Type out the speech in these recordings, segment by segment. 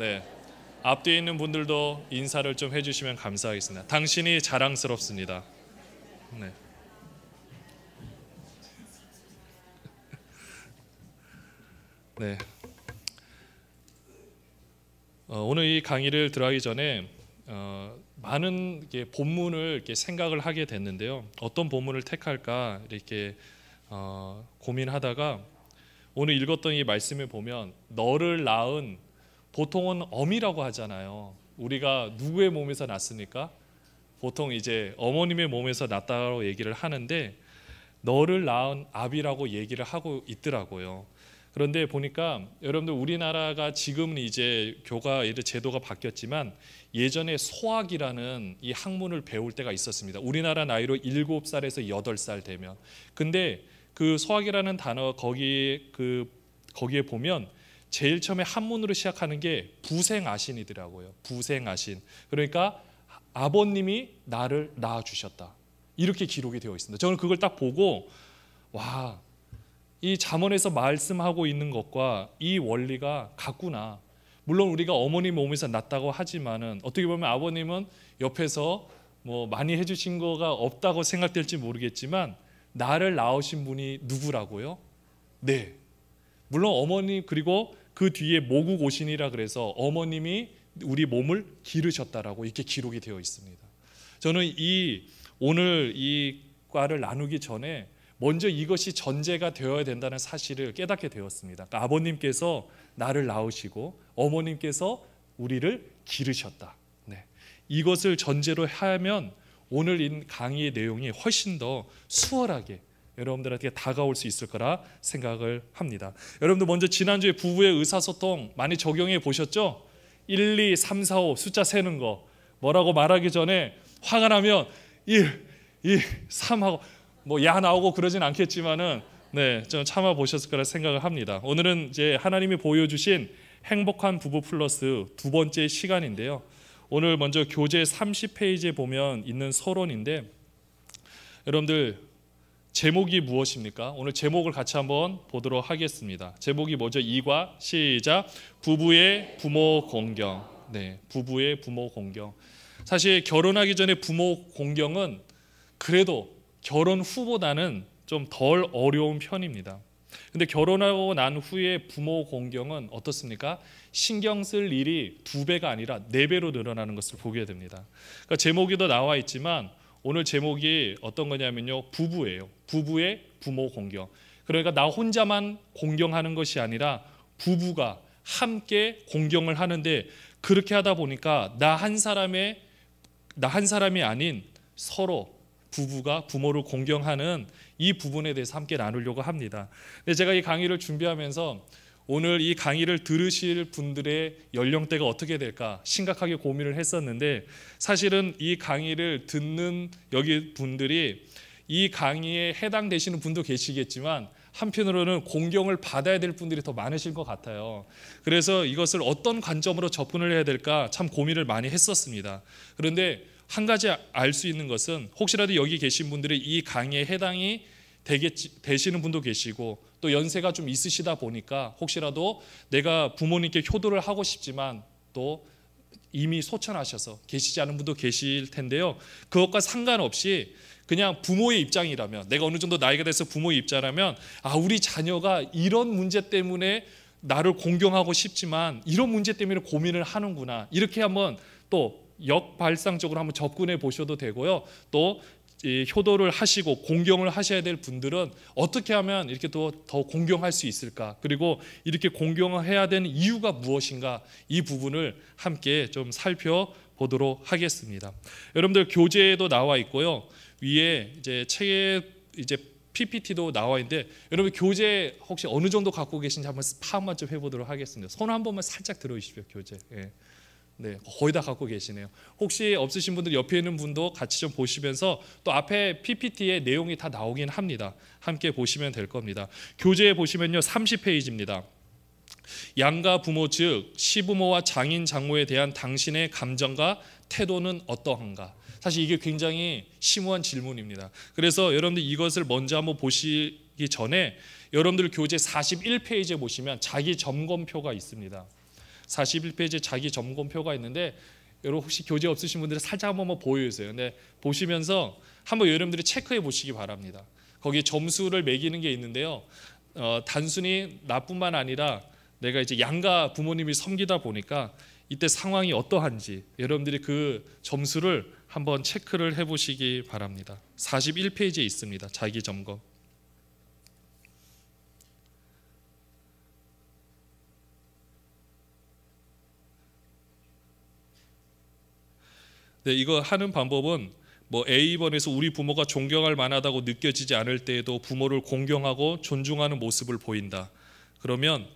네. 앞뒤에 있는 분들도 인사를 좀 해주시면 감사하겠습니다. 당신이 자랑스럽습니다. 네. 네. 어, 오늘 이 강의를 들어가기 전에 어, 많은 본문을 이렇게 생각을 하게 됐는데요. 어떤 본문을 택할까 이렇게 어, 고민하다가 오늘 읽었던 이 말씀을 보면 너를 낳은 보통은 어미라고 하잖아요. 우리가 누구의 몸에서 났습니까? 보통 이제 어머님의 몸에서 났다고 얘기를 하는데 너를 낳은 아비라고 얘기를 하고 있더라고요. 그런데 보니까 여러분들 우리나라가 지금 이제 교가 이런 제도가 바뀌었지만 예전에 소학이라는 이 학문을 배울 때가 있었습니다. 우리나라 나이로 7살에서 8살 되면. 근데 그 소학이라는 단어 거기 그 거기에 보면 제일 처음에 한문으로 시작하는 게 부생아신이더라고요. 부생아신. 그러니까 아버님이 나를 낳아 주셨다. 이렇게 기록이 되어 있습니다. 저는 그걸 딱 보고 와. 이자문에서 말씀하고 있는 것과 이 원리가 같구나. 물론 우리가 어머니 몸에서 났다고 하지만은 어떻게 보면 아버님은 옆에서 뭐 많이 해 주신 거가 없다고 생각될지 모르겠지만 나를 낳으신 분이 누구라고요? 네. 물론 어머니 그리고 그 뒤에 모국 오신이라 그래서 어머님이 우리 몸을 기르셨다라고 이렇게 기록이 되어 있습니다. 저는 이 오늘 이 과를 나누기 전에 먼저 이것이 전제가 되어야 된다는 사실을 깨닫게 되었습니다. 그러니까 아버님께서 나를 낳으시고 어머님께서 우리를 기르셨다. 네. 이것을 전제로 하면 오늘 인 강의의 내용이 훨씬 더 수월하게 여러분들한테 다가올 수 있을 거라 생각을 합니다. 여러분들 먼저 지난주에 부부의 의사소통 많이 적용해 보셨죠? 1, 2, 3, 4, 5 숫자 세는 거 뭐라고 말하기 전에 화가 나면 1, 2, 3 하고 뭐 야 나오고 그러진 않겠지만은 네, 좀 참아 보셨을 거라 생각을 합니다. 오늘은 이제 하나님이 보여주신 행복한 부부 플러스 두 번째 시간인데요. 오늘 먼저 교재 30페이지에 보면 있는 서론인데 여러분들 제목이 무엇입니까? 오늘 제목을 같이 한번 보도록 하겠습니다. 제목이 뭐죠? 2과 시작. 부부의 부모 공경. 네, 부부의 부모 공경. 사실 결혼하기 전에 부모 공경은 그래도 결혼 후보다는 좀 덜 어려운 편입니다. 근데 결혼하고 난 후에 부모 공경은 어떻습니까? 신경 쓸 일이 두 배가 아니라 네 배로 늘어나는 것을 보게 됩니다. 그러니까 제목이 더 나와 있지만 오늘 제목이 어떤 거냐면요. 부부예요. 부부의 부모 공경. 그러니까 나 혼자만 공경하는 것이 아니라 부부가 함께 공경을 하는데 그렇게 하다 보니까 나 한 사람의 나 한 사람이 아닌 서로 부부가 부모를 공경하는 이 부분에 대해서 함께 나누려고 합니다. 근데 제가 이 강의를 준비하면서 오늘 이 강의를 들으실 분들의 연령대가 어떻게 될까 심각하게 고민을 했었는데 사실은 이 강의를 듣는 여기 분들이 이 강의에 해당되시는 분도 계시겠지만 한편으로는 공경을 받아야 될 분들이 더 많으실 것 같아요. 그래서 이것을 어떤 관점으로 접근을 해야 될까 참 고민을 많이 했었습니다. 그런데 한 가지 알 수 있는 것은 혹시라도 여기 계신 분들이 이 강의에 해당이 되시는 분도 계시고 또 연세가 좀 있으시다 보니까 혹시라도 내가 부모님께 효도를 하고 싶지만 또 이미 소천하셔서 계시지 않은 분도 계실 텐데요. 그것과 상관없이 그냥 부모의 입장이라면 내가 어느 정도 나이가 돼서 부모의 입장이라면 아 우리 자녀가 이런 문제 때문에 나를 공경하고 싶지만 이런 문제 때문에 고민을 하는구나 이렇게 한번 또 역발상적으로 한번 접근해 보셔도 되고요. 또이 효도를 하시고 공경을 하셔야 될 분들은 어떻게 하면 이렇게 더, 더 공경할 수 있을까? 그리고 이렇게 공경을 해야 되는 이유가 무엇인가? 이 부분을 함께 좀 살펴보도록 하겠습니다. 여러분들 교재에도 나와 있고요. 위에 이제 책에 이제 PPT도 나와 있는데 여러분 교재 혹시 어느 정도 갖고 계신지 한번 파악만 좀 해보도록 하겠습니다. 손 한 번만 살짝 들어주십시오 교재. 예. 네, 거의 다 갖고 계시네요. 혹시 없으신 분들 옆에 있는 분도 같이 좀 보시면서 또 앞에 PPT의 내용이 다 나오긴 합니다. 함께 보시면 될 겁니다. 교재에 보시면요. 30페이지입니다. 양가 부모 즉 시부모와 장인 장모에 대한 당신의 감정과 태도는 어떠한가? 사실 이게 굉장히 심오한 질문입니다. 그래서 여러분들 이것을 먼저 한번 보시기 전에 여러분들 교재 41페이지에 보시면 자기 점검표가 있습니다. 41페이지에 자기 점검표가 있는데 여러분 혹시 교재 없으신 분들은 살짝 한번 뭐 보여주세요. 근데 보시면서 한번 여러분들이 체크해 보시기 바랍니다. 거기 점수를 매기는 게 있는데요. 어, 단순히 나뿐만 아니라 내가 이제 양가 부모님이 섬기다 보니까 이때 상황이 어떠한지 여러분들이 그 점수를 한번 체크를 해보시기 바랍니다. 41페이지에 있습니다. 자기 점검. 근 네, 이거 하는 방법은 뭐 A번에서 우리 부모가 존경할 만하다고 느껴지지 않을 때에도 부모를 공경하고 존중하는 모습을 보인다. 그러면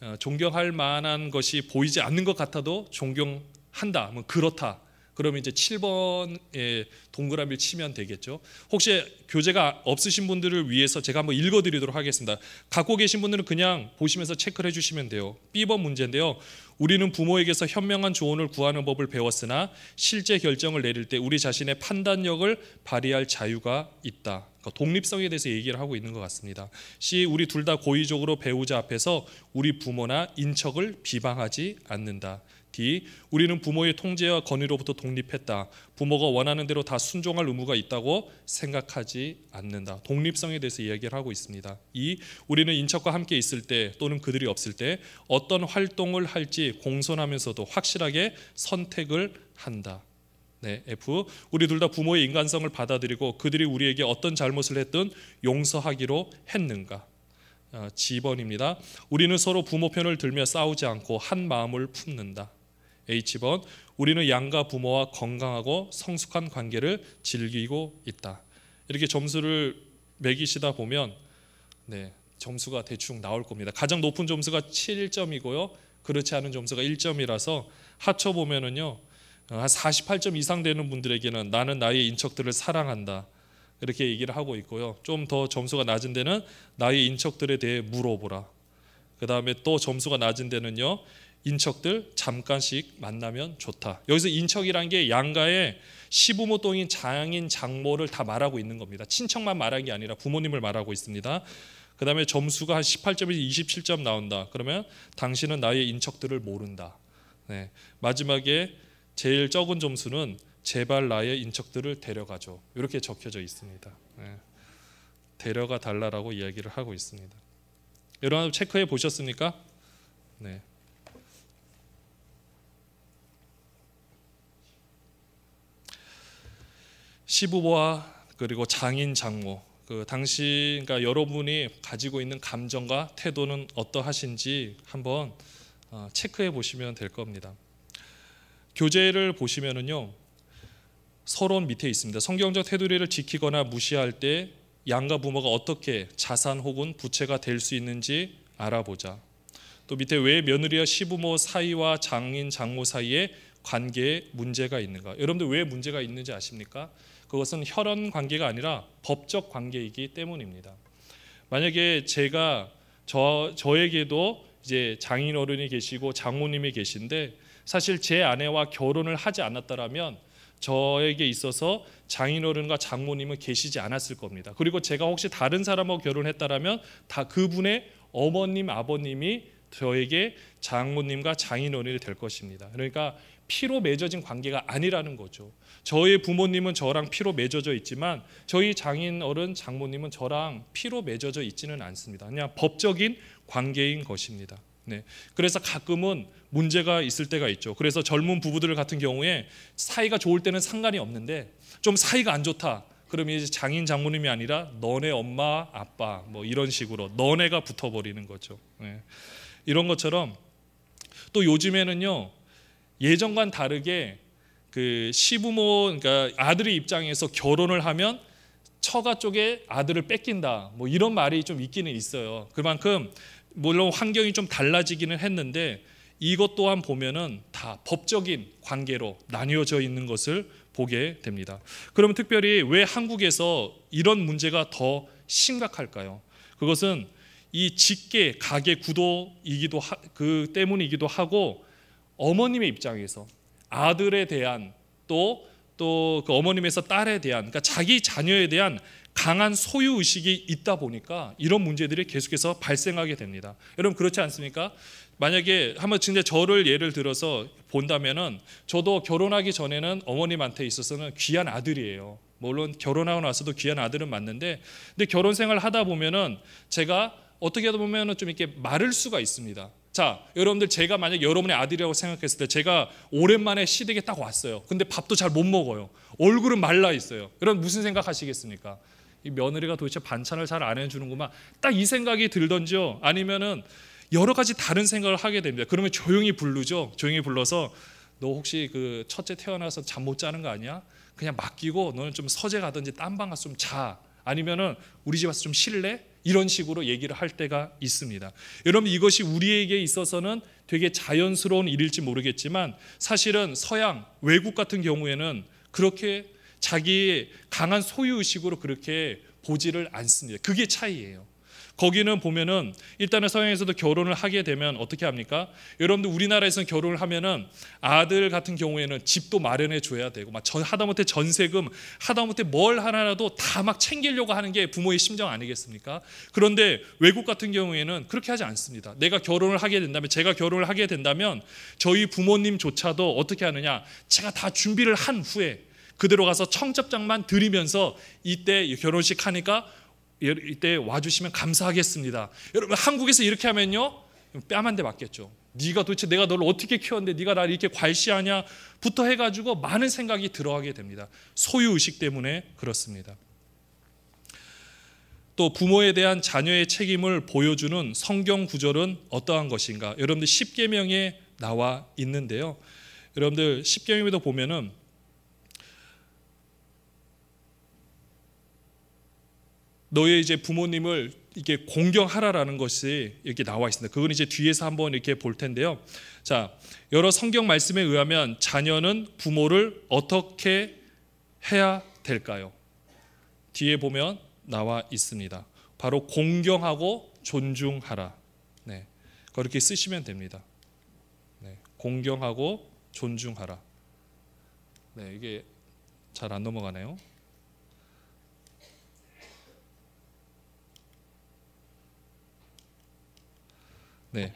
어, 존경할 만한 것이 보이지 않는 것 같아도 존경한다. 뭐 그렇다. 그러면 이제 7번에 동그라미를 치면 되겠죠. 혹시 교재가 없으신 분들을 위해서 제가 한번 읽어드리도록 하겠습니다. 갖고 계신 분들은 그냥 보시면서 체크를 해주시면 돼요. B번 문제인데요. 우리는 부모에게서 현명한 조언을 구하는 법을 배웠으나 실제 결정을 내릴 때 우리 자신의 판단력을 발휘할 자유가 있다. 그러니까 독립성에 대해서 얘기를 하고 있는 것 같습니다. C. 우리 둘 다 고의적으로 배우자 앞에서 우리 부모나 인척을 비방하지 않는다. D. 우리는 부모의 통제와 권위로부터 독립했다. 부모가 원하는 대로 다 순종할 의무가 있다고 생각하지 않는다. 독립성에 대해서 이야기를 하고 있습니다. E. 우리는 인척과 함께 있을 때 또는 그들이 없을 때 어떤 활동을 할지 공손하면서도 확실하게 선택을 한다. 네, F. 우리 둘 다 부모의 인간성을 받아들이고 그들이 우리에게 어떤 잘못을 했든 용서하기로 했는가. 어, 아, G번입니다. 우리는 서로 부모 편을 들며 싸우지 않고 한 마음을 품는다. H번 우리는 양과 부모와 건강하고 성숙한 관계를 즐기고 있다. 이렇게 점수를 매기시다 보면 네, 점수가 대충 나올 겁니다. 가장 높은 점수가 7점이고요. 그렇지 않은 점수가 1점이라서 합쳐 보면은요. 어, 한 48점 이상 되는 분들에게는 나는 나의 인척들을 사랑한다. 이렇게 얘기를 하고 있고요. 좀 더 점수가 낮은 데는 나의 인척들에 대해 물어보라. 그 다음에 또 점수가 낮은 데는요. 인척들 잠깐씩 만나면 좋다. 여기서 인척이란 게 양가의 시부모 동인 장인 장모를 다 말하고 있는 겁니다. 친척만 말한 게 아니라 부모님을 말하고 있습니다. 그 다음에 점수가 한 18점에서 27점 나온다. 그러면 당신은 나의 인척들을 모른다. 네. 마지막에 제일 적은 점수는 제발 나의 인척들을 데려가죠. 이렇게 적혀져 있습니다. 네. 데려가 달라라고 이야기를 하고 있습니다. 여러분 체크해 보셨습니까? 네. 시부모와 그리고 장인 장모 그 당시 그러니까 여러분이 가지고 있는 감정과 태도는 어떠하신지 한번 어, 체크해 보시면 될 겁니다. 교재를 보시면은요. 서론 밑에 있습니다. 성경적 테두리를 지키거나 무시할 때 양가 부모가 어떻게 자산 혹은 부채가 될 수 있는지 알아보자. 또 밑에 왜 며느리와 시부모 사이와 장인 장모 사이에 관계에 문제가 있는가? 여러분들 왜 문제가 있는지 아십니까? 그것은 혈연 관계가 아니라 법적 관계이기 때문입니다. 만약에 제가 저 저에게도 이제 장인어른이 계시고 장모님이 계신데 사실 제 아내와 결혼을 하지 않았다라면 저에게 있어서 장인어른과 장모님은 계시지 않았을 겁니다. 그리고 제가 혹시 다른 사람하고 결혼했다라면 다 그분의 어머님 아버님이 저에게 장모님과 장인어른이 될 것입니다. 그러니까 피로 맺어진 관계가 아니라는 거죠. 저희 부모님은 저랑 피로 맺어져 있지만 저희 장인 어른 장모님은 저랑 피로 맺어져 있지는 않습니다. 그냥 법적인 관계인 것입니다. 네. 그래서 가끔은 문제가 있을 때가 있죠. 그래서 젊은 부부들 같은 경우에 사이가 좋을 때는 상관이 없는데 좀 사이가 안 좋다. 그러면 이제 장인 장모님이 아니라 너네 엄마 아빠 뭐 이런 식으로 너네가 붙어버리는 거죠. 네. 이런 것처럼 또 요즘에는요 예전과는 다르게 그 시부모 그러니까 아들의 입장에서 결혼을 하면 처가 쪽에 아들을 뺏긴다 뭐 이런 말이 좀 있기는 있어요. 그만큼 물론 환경이 좀 달라지기는 했는데 이것 또한 보면은 다 법적인 관계로 나뉘어져 있는 것을 보게 됩니다. 그럼 특별히 왜 한국에서 이런 문제가 더 심각할까요? 그것은 이 직계 가계 구도이기도 하, 그 때문이기도 하고 어머님의 입장에서 아들에 대한 또 또 그 어머님에서 딸에 대한 그러니까 자기 자녀에 대한 강한 소유 의식이 있다 보니까 이런 문제들이 계속해서 발생하게 됩니다. 여러분 그렇지 않습니까? 만약에 한번 진짜 저를 예를 들어서 본다면은 저도 결혼하기 전에는 어머님한테 있어서는 귀한 아들이에요. 물론 결혼하고 나서도 귀한 아들은 맞는데 근데 결혼 생활 하다 보면은 제가 어떻게 하다 보면은 좀 이렇게 마를 수가 있습니다. 자, 여러분들 제가 만약 여러분의 아들이라고 생각했을 때 제가 오랜만에 시댁에 딱 왔어요. 근데 밥도 잘 못 먹어요. 얼굴은 말라 있어요. 여러분 무슨 생각하시겠습니까? 이 며느리가 도대체 반찬을 잘 안 해주는구만. 딱 이 생각이 들던지요. 아니면은 여러 가지 다른 생각을 하게 됩니다. 그러면 조용히 부르죠. 조용히 불러서 너 혹시 그 첫째 태어나서 잠 못 자는 거 아니야? 그냥 맡기고 너는 좀 서재 가든지 딴 방 가서 좀 자. 아니면은 우리 집 와서 좀 쉴래? 이런 식으로 얘기를 할 때가 있습니다. 여러분 이것이 우리에게 있어서는 되게 자연스러운 일일지 모르겠지만 사실은 서양 외국 같은 경우에는 그렇게 자기 강한 소유 의식으로 그렇게 보지를 않습니다. 그게 차이예요. 거기는 보면은 일단은 서양에서도 결혼을 하게 되면 어떻게 합니까? 여러분들 우리나라에서는 결혼을 하면은 아들 같은 경우에는 집도 마련해 줘야 되고 막 전, 하다못해 전세금 하다못해 뭘 하나라도 다 막 챙기려고 하는 게 부모의 심정 아니겠습니까? 그런데 외국 같은 경우에는 그렇게 하지 않습니다. 내가 결혼을 하게 된다면 제가 결혼을 하게 된다면 저희 부모님조차도 어떻게 하느냐? 제가 다 준비를 한 후에 그대로 가서 청첩장만 드리면서 이때 결혼식 하니까 이때 와주시면 감사하겠습니다. 여러분 한국에서 이렇게 하면요 뺨한대 맞겠죠. 네가 도대체 내가 너를 어떻게 키웠는데 네가 나를 이렇게 괄시하냐부터 해가지고 많은 생각이 들어가게 됩니다. 소유 의식 때문에 그렇습니다. 또 부모에 대한 자녀의 책임을 보여주는 성경 구절은 어떠한 것인가? 여러분들 1계명에 나와 있는데요. 여러분들 1계명에도 보면은 너의 이제 부모님을 이렇게 공경하라라는 것이 이렇게 나와 있습니다. 그건 이제 뒤에서 한번 이렇게 볼 텐데요. 자, 여러 성경 말씀에 의하면 자녀는 부모를 어떻게 해야 될까요? 뒤에 보면 나와 있습니다. 바로 공경하고 존중하라. 네. 그렇게 쓰시면 됩니다. 네. 공경하고 존중하라. 네, 이게 잘 안 넘어가네요. 네.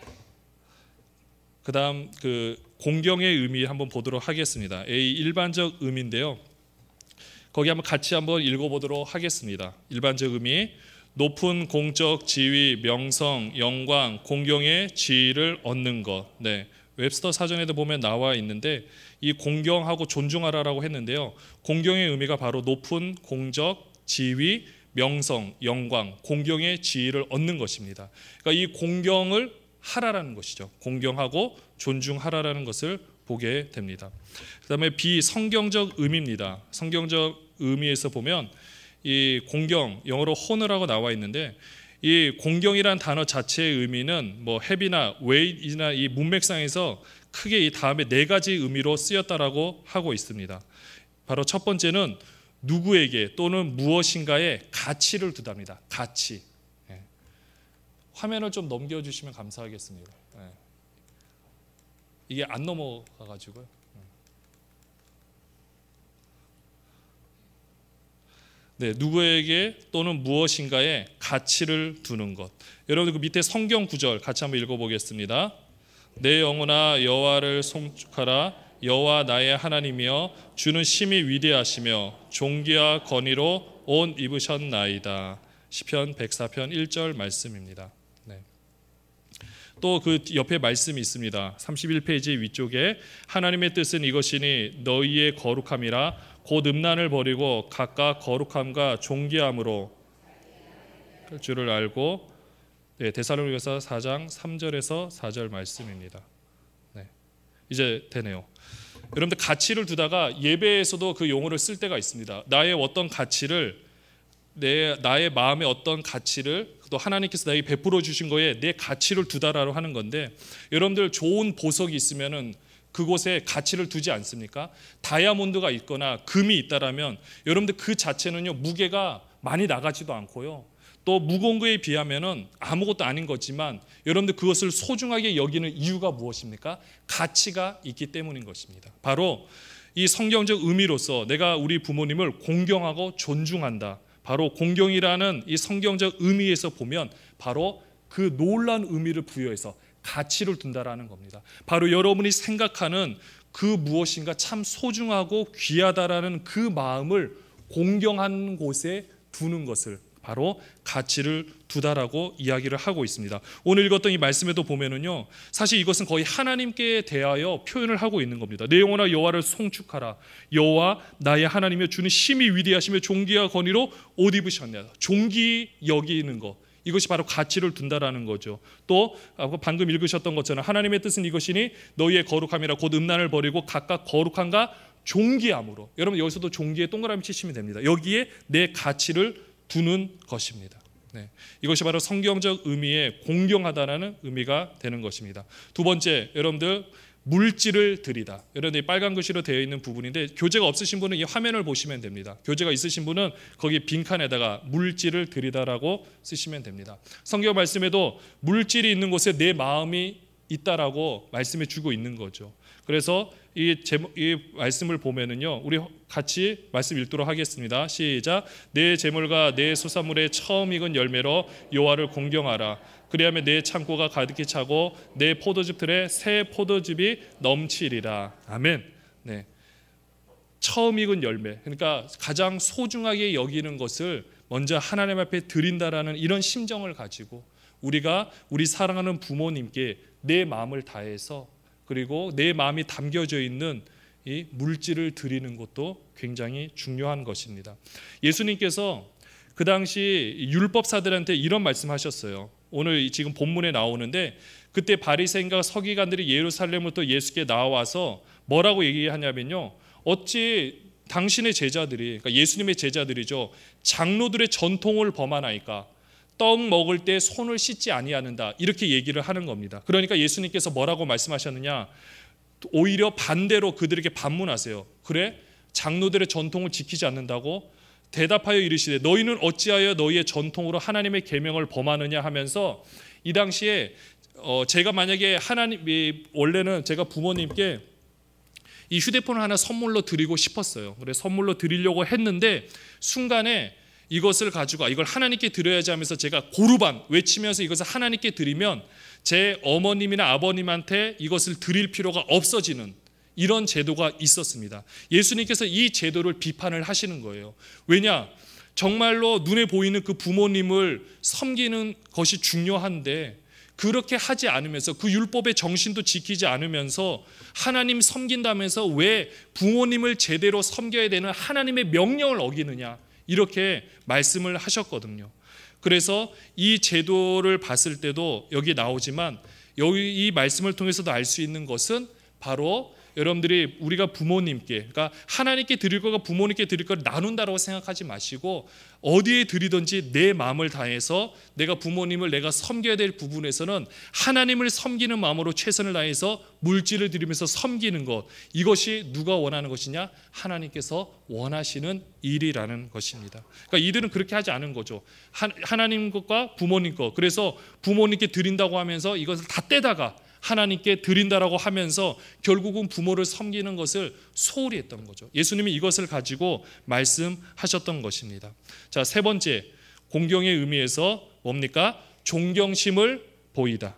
그다음 그 공경의 의미 한번 보도록 하겠습니다. A 일반적 의미인데요. 거기 한번 같이 한번 읽어보도록 하겠습니다. 일반적 의미 높은 공적 지위, 명성, 영광, 공경의 지위를 얻는 것. 네. 웹스터 사전에도 보면 나와 있는데 이 공경하고 존중하라라고 했는데요. 공경의 의미가 바로 높은 공적 지위, 명성, 영광, 공경의 지위를 얻는 것입니다. 그러니까 이 공경을 하라라는 것이죠. 공경하고 존중하라라는 것을 보게 됩니다. 그다음에 비성경적 의미입니다. 성경적 의미에서 보면 이 공경 영어로 h 을하고 나와 있는데 이 공경이란 단어 자체의 의미는 뭐 헤비나 웨이나이 문맥상에서 크게 이 다음에 네 가지 의미로 쓰였다라고 하고 있습니다. 바로 첫 번째는 누구에게 또는 무엇인가에 가치를 두답니다. 가치. 화면을 좀 넘겨주시면 감사하겠습니다. 네. 이게 안 넘어가가지고요. 네, 누구에게 또는 무엇인가에 가치를 두는 것. 여러분들 그 밑에 성경 구절 같이 한번 읽어보겠습니다. 내 영혼아 여호와를 송축하라 여호와 나의 하나님이여 주는 심히 위대하시며 종기와 건의로 온 입으셨나이다. 시편 104편 1절 말씀입니다. 또그 옆에 말씀이 있습니다. 31페이지 위쪽에 하나님의 뜻은 이것이니 너희의 거룩함이라 곧 음란을 버리고 각각 거룩함과 존귀함으로 주를 알고 네, 데살로니서 4장 3절에서 4절 말씀입니다. 네, 이제 되네요. 여러분들 가치를 두다가 예배에서도 그 용어를 쓸 때가 있습니다. 나의 어떤 가치를 내 나의 마음의 어떤 가치를 또 하나님께서 나에게 베풀어 주신 거에 내 가치를 두다라고 하는 건데 여러분들 좋은 보석이 있으면은 그곳에 가치를 두지 않습니까? 다이아몬드가 있거나 금이 있다라면 여러분들 그 자체는요 무게가 많이 나가지도 않고요 또 무거운 거에 비하면은 아무것도 아닌 거지만 여러분들 그것을 소중하게 여기는 이유가 무엇입니까? 가치가 있기 때문인 것입니다. 바로 이 성경적 의미로서 내가 우리 부모님을 공경하고 존중한다. 바로 공경이라는 이 성경적 의미에서 보면 바로 그 놀란 의미를 부여해서 가치를 둔다라는 겁니다. 바로 여러분이 생각하는 그 무엇인가 참 소중하고 귀하다라는 그 마음을 공경한 곳에 두는 것을 바로 가치를 두다라고 이야기를 하고 있습니다. 오늘 읽었던 이 말씀에도 보면은요. 사실 이것은 거의 하나님께 대하여 표현을 하고 있는 겁니다. 내 영혼아 여호와를 송축하라. 여호와 나의 하나님의 주는 심히 위대하심의 종기와 권위로 옷 입으셨냐. 종기 여기는 것. 이것이 바로 가치를 둔다라는 거죠. 또 아, 그 방금 읽으셨던 것처럼 하나님의 뜻은 이것이니 너희의 거룩함이라 곧 음란을 버리고 각각 거룩함과 종기함으로 여러분 여기서도 종기에 동그라미 치시면 됩니다. 여기에 내 가치를 두는 것입니다. 네. 이것이 바로 성경적 의미의 공경하다라는 의미가 되는 것입니다. 두 번째, 여러분들 물질을 드리다. 여러분들 빨간 글씨로 되어 있는 부분인데 교재가 없으신 분은 이 화면을 보시면 됩니다. 교재가 있으신 분은 거기 빈칸에다가 물질을 드리다라고 쓰시면 됩니다. 성경 말씀에도 물질이 있는 곳에 내 마음이 있다라고 말씀해 주고 있는 거죠. 그래서 이, 제목, 이 말씀을 보면은요, 우리 같이 말씀 읽도록 하겠습니다. 시작. 내 재물과 내 소산물의 처음 익은 열매로 여호와를 공경하라. 그리하면 내 창고가 가득히 차고 내 포도즙들의 새 포도즙이 넘치리라. 아멘. 네. 처음 익은 열매. 그러니까 가장 소중하게 여기는 것을 먼저 하나님 앞에 드린다라는 이런 심정을 가지고 우리가 우리 사랑하는 부모님께 내 마음을 다해서 그리고 내 마음이 담겨져 있는 이 물질을 드리는 것도 굉장히 중요한 것입니다. 예수님께서 그 당시 율법사들한테 이런 말씀하셨어요. 오늘 지금 본문에 나오는데 그때 바리새인과 서기관들이 예루살렘으로 예수께 나와서 뭐라고 얘기하냐면요. 어찌 당신의 제자들이 그러니까 예수님의 제자들이죠. 장로들의 전통을 범하나이까 떡 먹을 때 손을 씻지 아니하는다. 이렇게 얘기를 하는 겁니다. 그러니까 예수님께서 뭐라고 말씀하셨느냐? 오히려 반대로 그들에게 반문하세요. 그래? 장로들의 전통을 지키지 않는다고 대답하여 이르시되 너희는 어찌하여 너희의 전통으로 하나님의 계명을 범하느냐 하면서 이 당시에 어 제가 만약에 하나님 원래는 제가 부모님께 이 휴대폰을 하나 선물로 드리고 싶었어요. 그래 선물로 드리려고 했는데 순간에 이것을 가지고 아, 이걸 하나님께 드려야지 하면서 제가 고르반 외치면서 이것을 하나님께 드리면 제 어머님이나 아버님한테 이것을 드릴 필요가 없어지는 이런 제도가 있었습니다. 예수님께서 이 제도를 비판을 하시는 거예요. 왜냐? 정말로 눈에 보이는 그 부모님을 섬기는 것이 중요한데 그렇게 하지 않으면서 그 율법의 정신도 지키지 않으면서 하나님 섬긴다면서 왜 부모님을 제대로 섬겨야 되는 하나님의 명령을 어기느냐? 이렇게 말씀을 하셨거든요. 그래서 이 제도를 봤을 때도 여기 나오지만 여기 이 말씀을 통해서도 알 수 있는 것은 바로 여러분들이 우리가 부모님께 그러니까 하나님께 드릴 거가 부모님께 드릴 걸 나눈다라고 생각하지 마시고 어디에 드리든지 내 마음을 다해서 내가 부모님을 내가 섬겨야 될 부분에서는 하나님을 섬기는 마음으로 최선을 다해서 물질을 드리면서 섬기는 것 이것이 누가 원하는 것이냐 하나님께서 원하시는 일이라는 것입니다. 그러니까 이들은 그렇게 하지 않은 거죠. 하나님 것과 부모님 것 그래서 부모님께 드린다고 하면서 이것을 다 떼다가 하나님께 드린다라고 하면서 결국은 부모를 섬기는 것을 소홀히 했던 거죠. 예수님이 이것을 가지고 말씀하셨던 것입니다. 자, 세 번째 공경의 의미에서 뭡니까? 존경심을 보이다.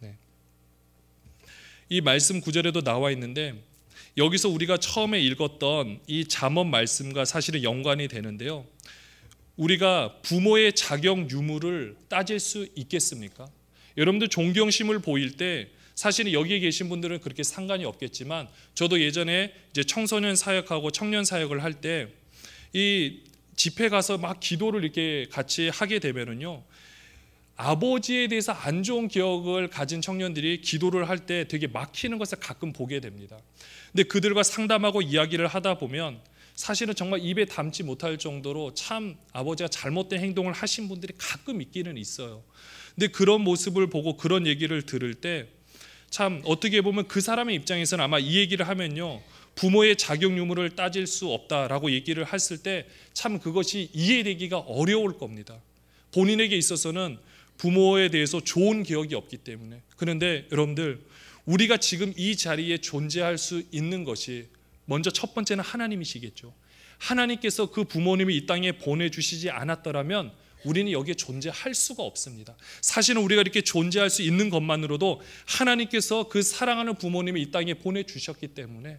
네. 이 말씀 구절에도 나와 있는데 여기서 우리가 처음에 읽었던 이 잠언 말씀과 사실은 연관이 되는데요. 우리가 부모의 자격 유무를 따질 수 있겠습니까? 여러분들 존경심을 보일 때 사실은 여기에 계신 분들은 그렇게 상관이 없겠지만 저도 예전에 이제 청소년 사역하고 청년 사역을 할 때 이 집회 가서 막 기도를 이렇게 같이 하게 되면은요. 아버지에 대해서 안 좋은 기억을 가진 청년들이 기도를 할 때 되게 막히는 것을 가끔 보게 됩니다. 근데 그들과 상담하고 이야기를 하다 보면 사실은 정말 입에 담지 못할 정도로 참 아버지가 잘못된 행동을 하신 분들이 가끔 있기는 있어요. 근데 그런 모습을 보고 그런 얘기를 들을 때참 어떻게 보면 그 사람의 입장에서는 아마 이 얘기를 하면요. 부모의 자격 유무를 따질 수 없다라고 얘기를 했을 때 참 그것이 이해되기가 어려울 겁니다. 본인에게 있어서는 부모에 대해서 좋은 기억이 없기 때문에. 그런데 여러분들 우리가 지금 이 자리에 존재할 수 있는 것이 먼저 첫 번째는 하나님이시겠죠. 하나님께서 그 부모님이 이 땅에 보내주시지 않았더라면 우리는 여기에 존재할 수가 없습니다. 사실은 우리가 이렇게 존재할 수 있는 것만으로도 하나님께서 그 사랑하는 부모님을 이 땅에 보내주셨기 때문에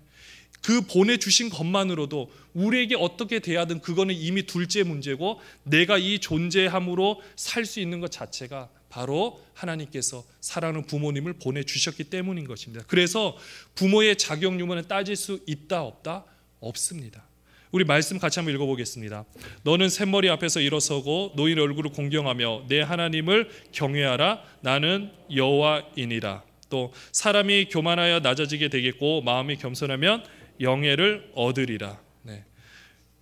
그 보내주신 것만으로도 우리에게 어떻게 대하든 그거는 이미 둘째 문제고 내가 이 존재함으로 살 수 있는 것 자체가 바로 하나님께서 사랑하는 부모님을 보내주셨기 때문인 것입니다. 그래서 부모의 작용유무는 따질 수 있다 없다 없습니다. 우리 말씀 같이 한번 읽어보겠습니다. 너는 샘머리 앞에서 일어서고 노인 얼굴을 공경하며 내 하나님을 경외하라. 나는 여호와이니라. 또 사람이 교만하여 낮아지게 되겠고 마음이 겸손하면 영예를 얻으리라. 네.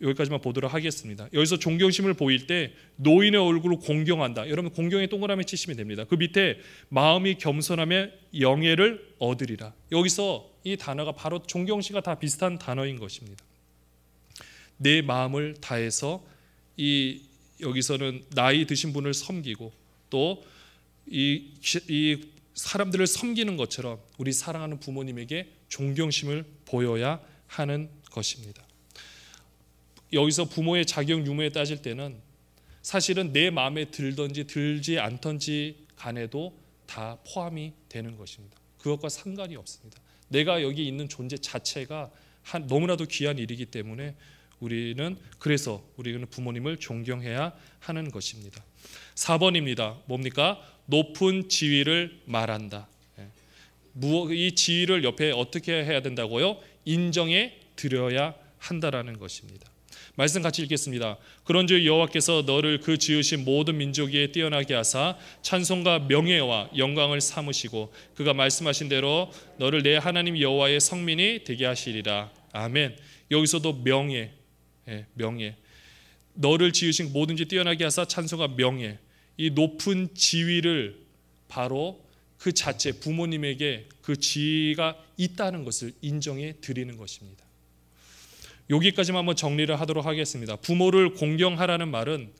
여기까지만 보도록 하겠습니다. 여기서 존경심을 보일 때 노인의 얼굴을 공경한다. 여러분 공경에 동그라미 치시면 됩니다. 그 밑에 마음이 겸손하며 영예를 얻으리라. 여기서 이 단어가 바로 존경심과 다 비슷한 단어인 것입니다. 내 마음을 다해서 이 여기서는 나이 드신 분을 섬기고 또 이 이 사람들을 섬기는 것처럼 우리 사랑하는 부모님에게 존경심을 보여야 하는 것입니다. 여기서 부모의 자격 유무에 따질 때는 사실은 내 마음에 들든지 들지 않던지 간에도 다 포함이 되는 것입니다. 그것과 상관이 없습니다. 내가 여기 있는 존재 자체가 한, 너무나도 귀한 일이기 때문에 우리는 그래서 우리는 부모님을 존경해야 하는 것입니다. 4번입니다. 뭡니까? 높은 지위를 말한다. 예. 이 지위를 옆에 어떻게 해야 된다고요? 인정해 드려야 한다라는 것입니다. 말씀 같이 읽겠습니다. 그런즉 여호와께서 너를 그 지으신 모든 민족 위에 뛰어나게 하사 찬송과 명예와 영광을 삼으시고 그가 말씀하신 대로 너를 내 하나님 여호와의 성민이 되게 하시리라. 아멘. 여기서도 명예, 예, 명예. 너를 지으신 모든지 뛰어나게 하사 찬송과 명예. 이 높은 지위를 바로 그 자체 부모님에게 그 지위가 있다는 것을 인정해 드리는 것입니다. 여기까지만 한번 정리를 하도록 하겠습니다. 부모를 공경하라는 말은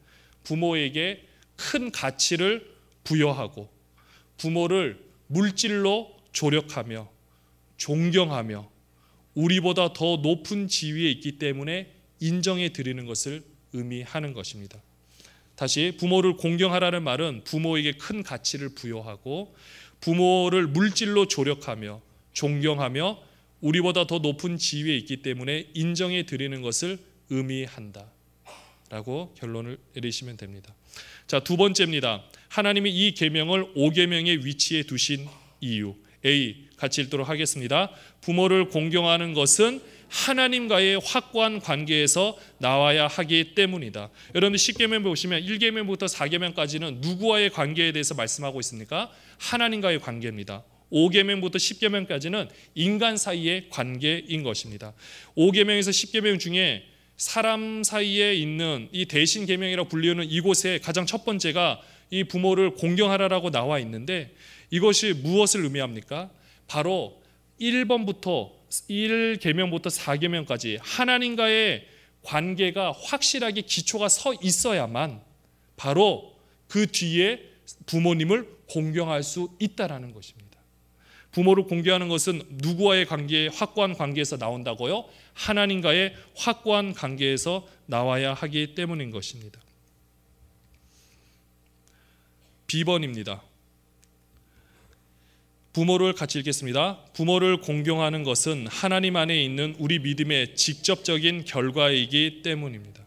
부모에게 큰 가치를 부여하고 부모를 물질로 조력하며 존경하며 우리보다 더 높은 지위에 있기 때문에 인정해 드리는 것을 의미하는 것입니다. 다시 부모를 공경하라는 말은 부모에게 큰 가치를 부여하고 부모를 물질로 조력하며 존경하며 우리보다 더 높은 지위에 있기 때문에 인정해 드리는 것을 의미한다. 라고 결론을 내리시면 됩니다. 자, 두 번째입니다. 하나님이 이 계명을 5계명의 위치에 두신 이유. A 같이 읽도록 하겠습니다. 부모를 공경하는 것은 하나님과의 확고한 관계에서 나와야 하기 때문이다. 여러분 10계명 보시면 1계명부터 4계명까지는 누구와의 관계에 대해서 말씀하고 있습니까? 하나님과의 관계입니다. 5계명부터 10계명까지는 인간 사이의 관계인 것입니다. 5계명에서 10계명 중에 사람 사이에 있는 이 대신 계명이라 불리는 이곳에 가장 첫 번째가 이 부모를 공경하라라고 나와 있는데 이것이 무엇을 의미합니까? 바로 1번부터 1계명부터 4계명까지 하나님과의 관계가 확실하게 기초가 서 있어야만 바로 그 뒤에 부모님을 공경할 수 있다라는 것입니다. 부모를 공경하는 것은 누구와의 관계, 확고한 관계에서 나온다고요? 하나님과의 확고한 관계에서 나와야 하기 때문인 것입니다. B번입니다. 부모를 같이 읽겠습니다. 부모를 공경하는 것은 하나님 안에 있는 우리 믿음의 직접적인 결과이기 때문입니다.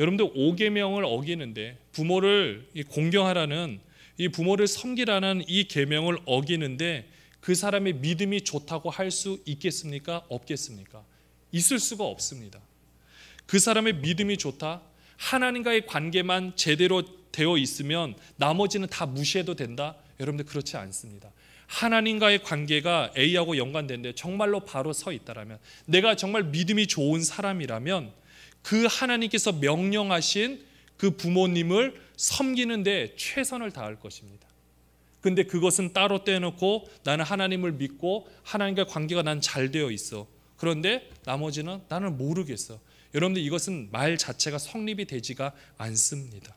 여러분들 5계명을 어기는데 부모를 공경하라는 이 부모를 섬기라는 이 계명을 어기는데 그 사람의 믿음이 좋다고 할 수 있겠습니까? 없겠습니까? 있을 수가 없습니다. 그 사람의 믿음이 좋다. 하나님과의 관계만 제대로 되어 있으면 나머지는 다 무시해도 된다. 여러분들 그렇지 않습니다. 하나님과의 관계가 A하고 연관된데 정말로 바로 서 있다라면 내가 정말 믿음이 좋은 사람이라면 그 하나님께서 명령하신 그 부모님을 섬기는데 최선을 다할 것입니다. 근데 그것은 따로 떼놓고 어 나는 하나님을 믿고 하나님과 관계가 난 잘 되어 있어. 그런데 나머지는 나는 모르겠어. 여러분들 이것은 말 자체가 성립이 되지가 않습니다.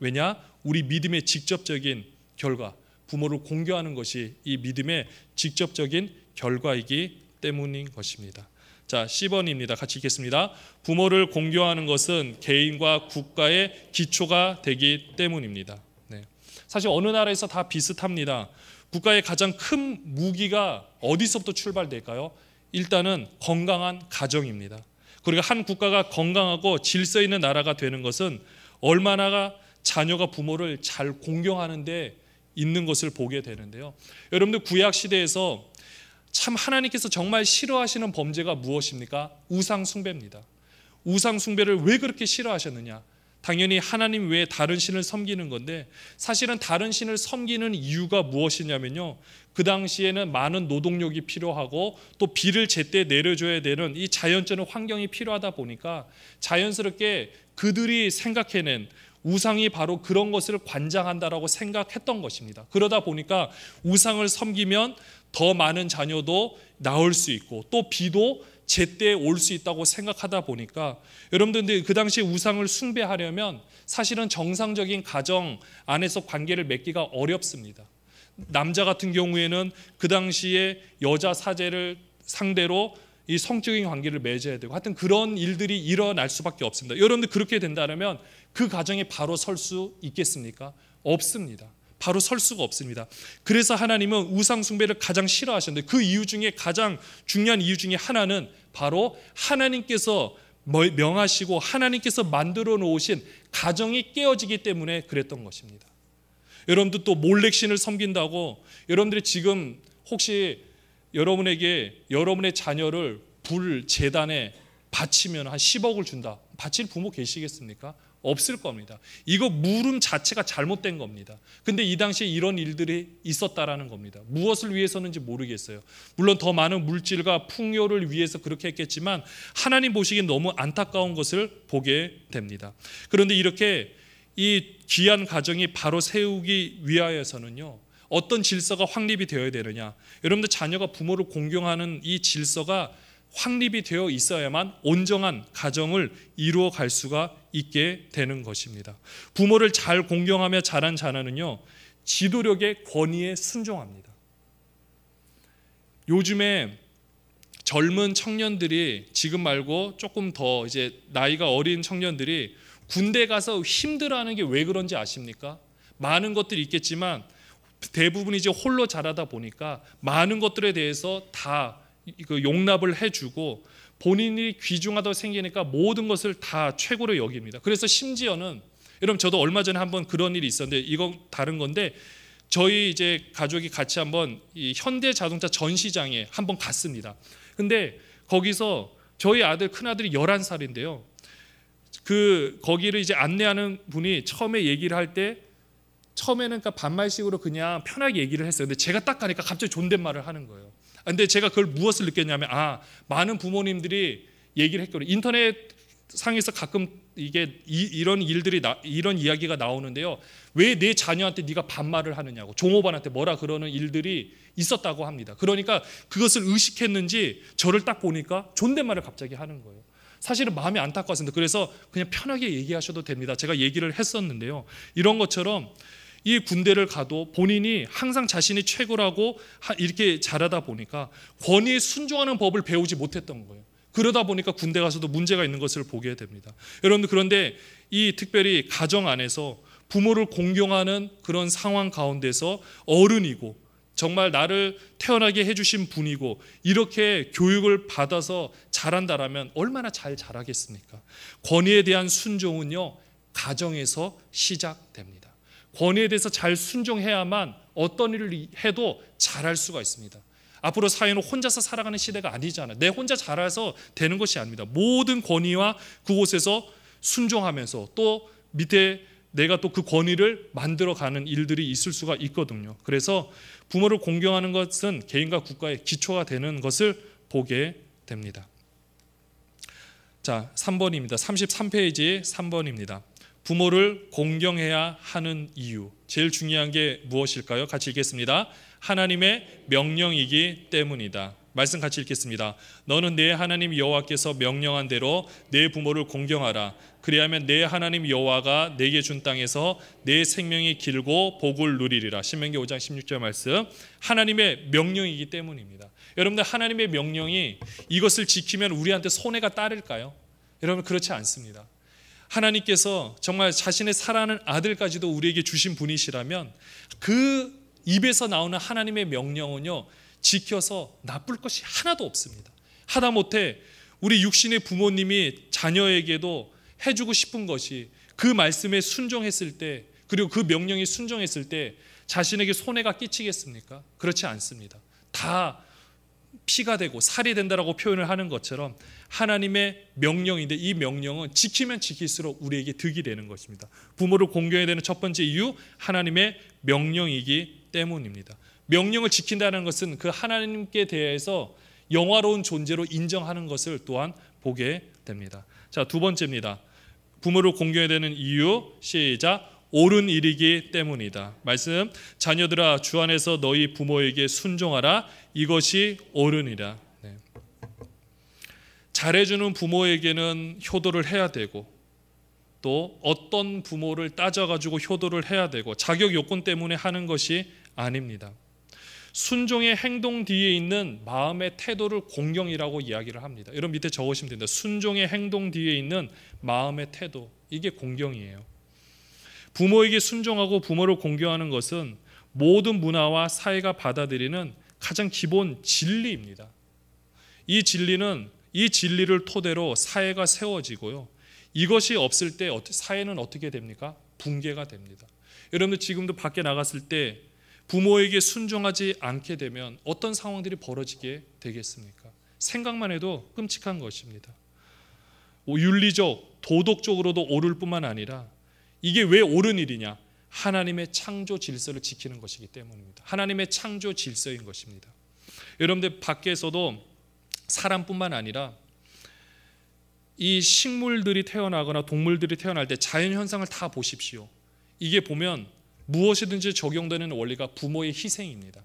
왜냐? 우리 믿음의 직접적인 결과 부모를 공경하는 것이 이 믿음의 직접적인 결과이기 때문인 것입니다. 자, 10번입니다. 같이 읽겠습니다. 부모를 공경하는 것은 개인과 국가의 기초가 되기 때문입니다. 네. 사실 어느 나라에서 다 비슷합니다. 국가의 가장 큰 무기가 어디서부터 출발될까요? 일단은 건강한 가정입니다. 그리고 한 국가가 건강하고 질서 있는 나라가 되는 것은 얼마나 자녀가 부모를 잘 공경하는데 있는 것을 보게 되는데요. 여러분들 구약 시대에서 참 하나님께서 정말 싫어하시는 범죄가 무엇입니까? 우상 숭배입니다. 우상 숭배를 왜 그렇게 싫어하셨느냐? 당연히 하나님 외에 다른 신을 섬기는 건데 사실은 다른 신을 섬기는 이유가 무엇이냐면요. 그 당시에는 많은 노동력이 필요하고 또 비를 제때 내려줘야 되는 이 자연적인 환경이 필요하다 보니까 자연스럽게 그들이 생각해낸 우상이 바로 그런 것을 관장한다라고 생각했던 것입니다. 그러다 보니까 우상을 섬기면 더 많은 자녀도 나올 수 있고 또 비도 제때 올 수 있다고 생각하다 보니까 여러분들 그 당시 우상을 숭배하려면 사실은 정상적인 가정 안에서 관계를 맺기가 어렵습니다. 남자 같은 경우에는 그 당시에 여자 사제를 상대로 이 성적인 관계를 맺어야 되고 하여튼 그런 일들이 일어날 수밖에 없습니다. 여러분들 그렇게 된다면 그 가정에 바로 설 수 있겠습니까? 없습니다. 바로 설 수가 없습니다. 그래서 하나님은 우상 숭배를 가장 싫어하셨는데 그 이유 중에 가장 중요한 이유 중에 하나는 바로 하나님께서 명하시고 하나님께서 만들어 놓으신 가정이 깨어지기 때문에 그랬던 것입니다. 여러분들 또 몰렉신을 섬긴다고 여러분들이 지금 혹시 여러분에게 여러분의 자녀를 불 재단에 바치면 한 10억을 준다. 바칠 부모 계시겠습니까? 없을 겁니다. 이거 물음 자체가 잘못된 겁니다. 근데 이 당시에 이런 일들이 있었다라는 겁니다. 무엇을 위해서는지 모르겠어요. 물론 더 많은 물질과 풍요를 위해서 그렇게 했겠지만 하나님 보시기엔 너무 안타까운 것을 보게 됩니다. 그런데 이렇게 이 귀한 가정이 바로 세우기 위하여서는요. 어떤 질서가 확립이 되어야 되느냐. 여러분들 자녀가 부모를 공경하는 이 질서가 확립이 되어 있어야만 온정한 가정을 이루어 갈 수가 있게 되는 것입니다. 부모를 잘 공경하며 자란 자녀는요. 지도력의 권위에 순종합니다. 요즘에 젊은 청년들이 지금 말고 조금 더 이제 나이가 어린 청년들이 군대 가서 힘들어하는 게 왜 그런지 아십니까? 많은 것들이 있겠지만 대부분 이제 홀로 자라다 보니까 많은 것들에 대해서 다 그 용납을 해주고 본인이 귀중하다고 생기니까 모든 것을 다 최고로 여깁니다. 그래서 심지어는 여러분 저도 얼마 전에 한번 그런 일이 있었는데 이건 다른 건데 저희 이제 가족이 같이 한번 현대 자동차 전시장에 한번 갔습니다. 근데 거기서 저희 아들 큰 아들이 11살인데요. 그 거기를 이제 안내하는 분이 처음에 얘기를 할때 처음에는 그러니까 반말식으로 그냥 편하게 얘기를 했어요. 근데 제가 딱 가니까 갑자기 존댓말을 하는 거예요. 아, 근데 제가 그걸 무엇을 느꼈냐면 아 많은 부모님들이 얘기를 했거든요. 인터넷 상에서 가끔 이게 이, 런 일들이 나, 이런 이야기가 나오는데요. 왜 내 자녀한테 네가 반말을 하느냐고 종업원한테 뭐라 그러는 일들이 있었다고 합니다. 그러니까 그것을 의식했는지 저를 딱 보니까 존댓말을 갑자기 하는 거예요. 사실은 마음이 안타까웠습니다. 그래서 그냥 편하게 얘기하셔도 됩니다. 제가 얘기를 했었는데요. 이런 것처럼 이 군대를 가도 본인이 항상 자신이 최고라고 이렇게 잘하다 보니까 권위에 순종하는 법을 배우지 못했던 거예요. 그러다 보니까 군대 가서도 문제가 있는 것을 보게 됩니다. 여러분들 그런데 이 특별히 가정 안에서 부모를 공경하는 그런 상황 가운데서 어른이고 정말 나를 태어나게 해주신 분이고 이렇게 교육을 받아서 잘한다라면 얼마나 잘 자라겠습니까? 권위에 대한 순종은요 가정에서 시작됩니다. 권위에 대해서 잘 순종해야만 어떤 일을 해도 잘 할 수가 있습니다. 앞으로 사회는 혼자서 살아가는 시대가 아니잖아. 내 혼자 잘해서 되는 것이 아닙니다. 모든 권위와 그곳에서 순종하면서 또 밑에 내가 또 그 권위를 만들어가는 일들이 있을 수가 있거든요. 그래서 부모를 공경하는 것은 개인과 국가의 기초가 되는 것을 보게 됩니다. 자, 3번입니다. 33페이지 3번입니다. 부모를 공경해야 하는 이유. 제일 중요한 게 무엇일까요? 같이 읽겠습니다. 하나님의 명령이기 때문이다. 말씀 같이 읽겠습니다. 너는 내 하나님 여호와께서 명령한 대로 내 부모를 공경하라. 그리하면 내 하나님 여호와가 내게 준 땅에서 내 생명이 길고 복을 누리리라. 신명기 5장 16절 말씀. 하나님의 명령이기 때문입니다. 여러분들 하나님의 명령이 이것을 지키면 우리한테 손해가 따를까요? 여러분 그렇지 않습니다. 하나님께서 정말 자신의 사랑하는 아들까지도 우리에게 주신 분이시라면 그 입에서 나오는 하나님의 명령은요, 지켜서 나쁠 것이 하나도 없습니다. 하다못해 우리 육신의 부모님이 자녀에게도 해주고 싶은 것이 그 말씀에 순종했을 때, 그리고 그 명령에 순종했을 때 자신에게 손해가 끼치겠습니까? 그렇지 않습니다. 다 피가 되고 살이 된다라고 표현을 하는 것처럼 하나님의 명령인데 이 명령은 지키면 지킬수록 우리에게 득이 되는 것입니다. 부모를 공경해야 되는 첫 번째 이유 하나님의 명령이기 때문입니다. 명령을 지킨다는 것은 그 하나님께 대해서 영화로운 존재로 인정하는 것을 또한 보게 됩니다. 자, 두 번째입니다. 부모를 공경해야 되는 이유 시작 옳은 일이기 때문이다. 말씀 자녀들아 주 안에서 너희 부모에게 순종하라 이것이 옳으니라. 잘해주는 부모에게는 효도를 해야 되고 또 어떤 부모를 따져가지고 효도를 해야 되고 자격 요건 때문에 하는 것이 아닙니다. 순종의 행동 뒤에 있는 마음의 태도를 공경이라고 이야기를 합니다. 여러분 밑에 적으시면 됩니다. 순종의 행동 뒤에 있는 마음의 태도 이게 공경이에요. 부모에게 순종하고 부모를 공경하는 것은 모든 문화와 사회가 받아들이는 가장 기본 진리입니다. 이 진리는 이 진리를 토대로 사회가 세워지고요. 이것이 없을 때 사회는 어떻게 됩니까? 붕괴가 됩니다. 여러분들 지금도 밖에 나갔을 때 부모에게 순종하지 않게 되면 어떤 상황들이 벌어지게 되겠습니까? 생각만 해도 끔찍한 것입니다. 윤리적, 도덕적으로도 옳을 뿐만 아니라 이게 왜 옳은 일이냐? 하나님의 창조 질서를 지키는 것이기 때문입니다. 하나님의 창조 질서인 것입니다. 여러분들 밖에서도 사람뿐만 아니라 이 식물들이 태어나거나 동물들이 태어날 때 자연 현상을 다 보십시오. 이게 보면 무엇이든지 적용되는 원리가 부모의 희생입니다.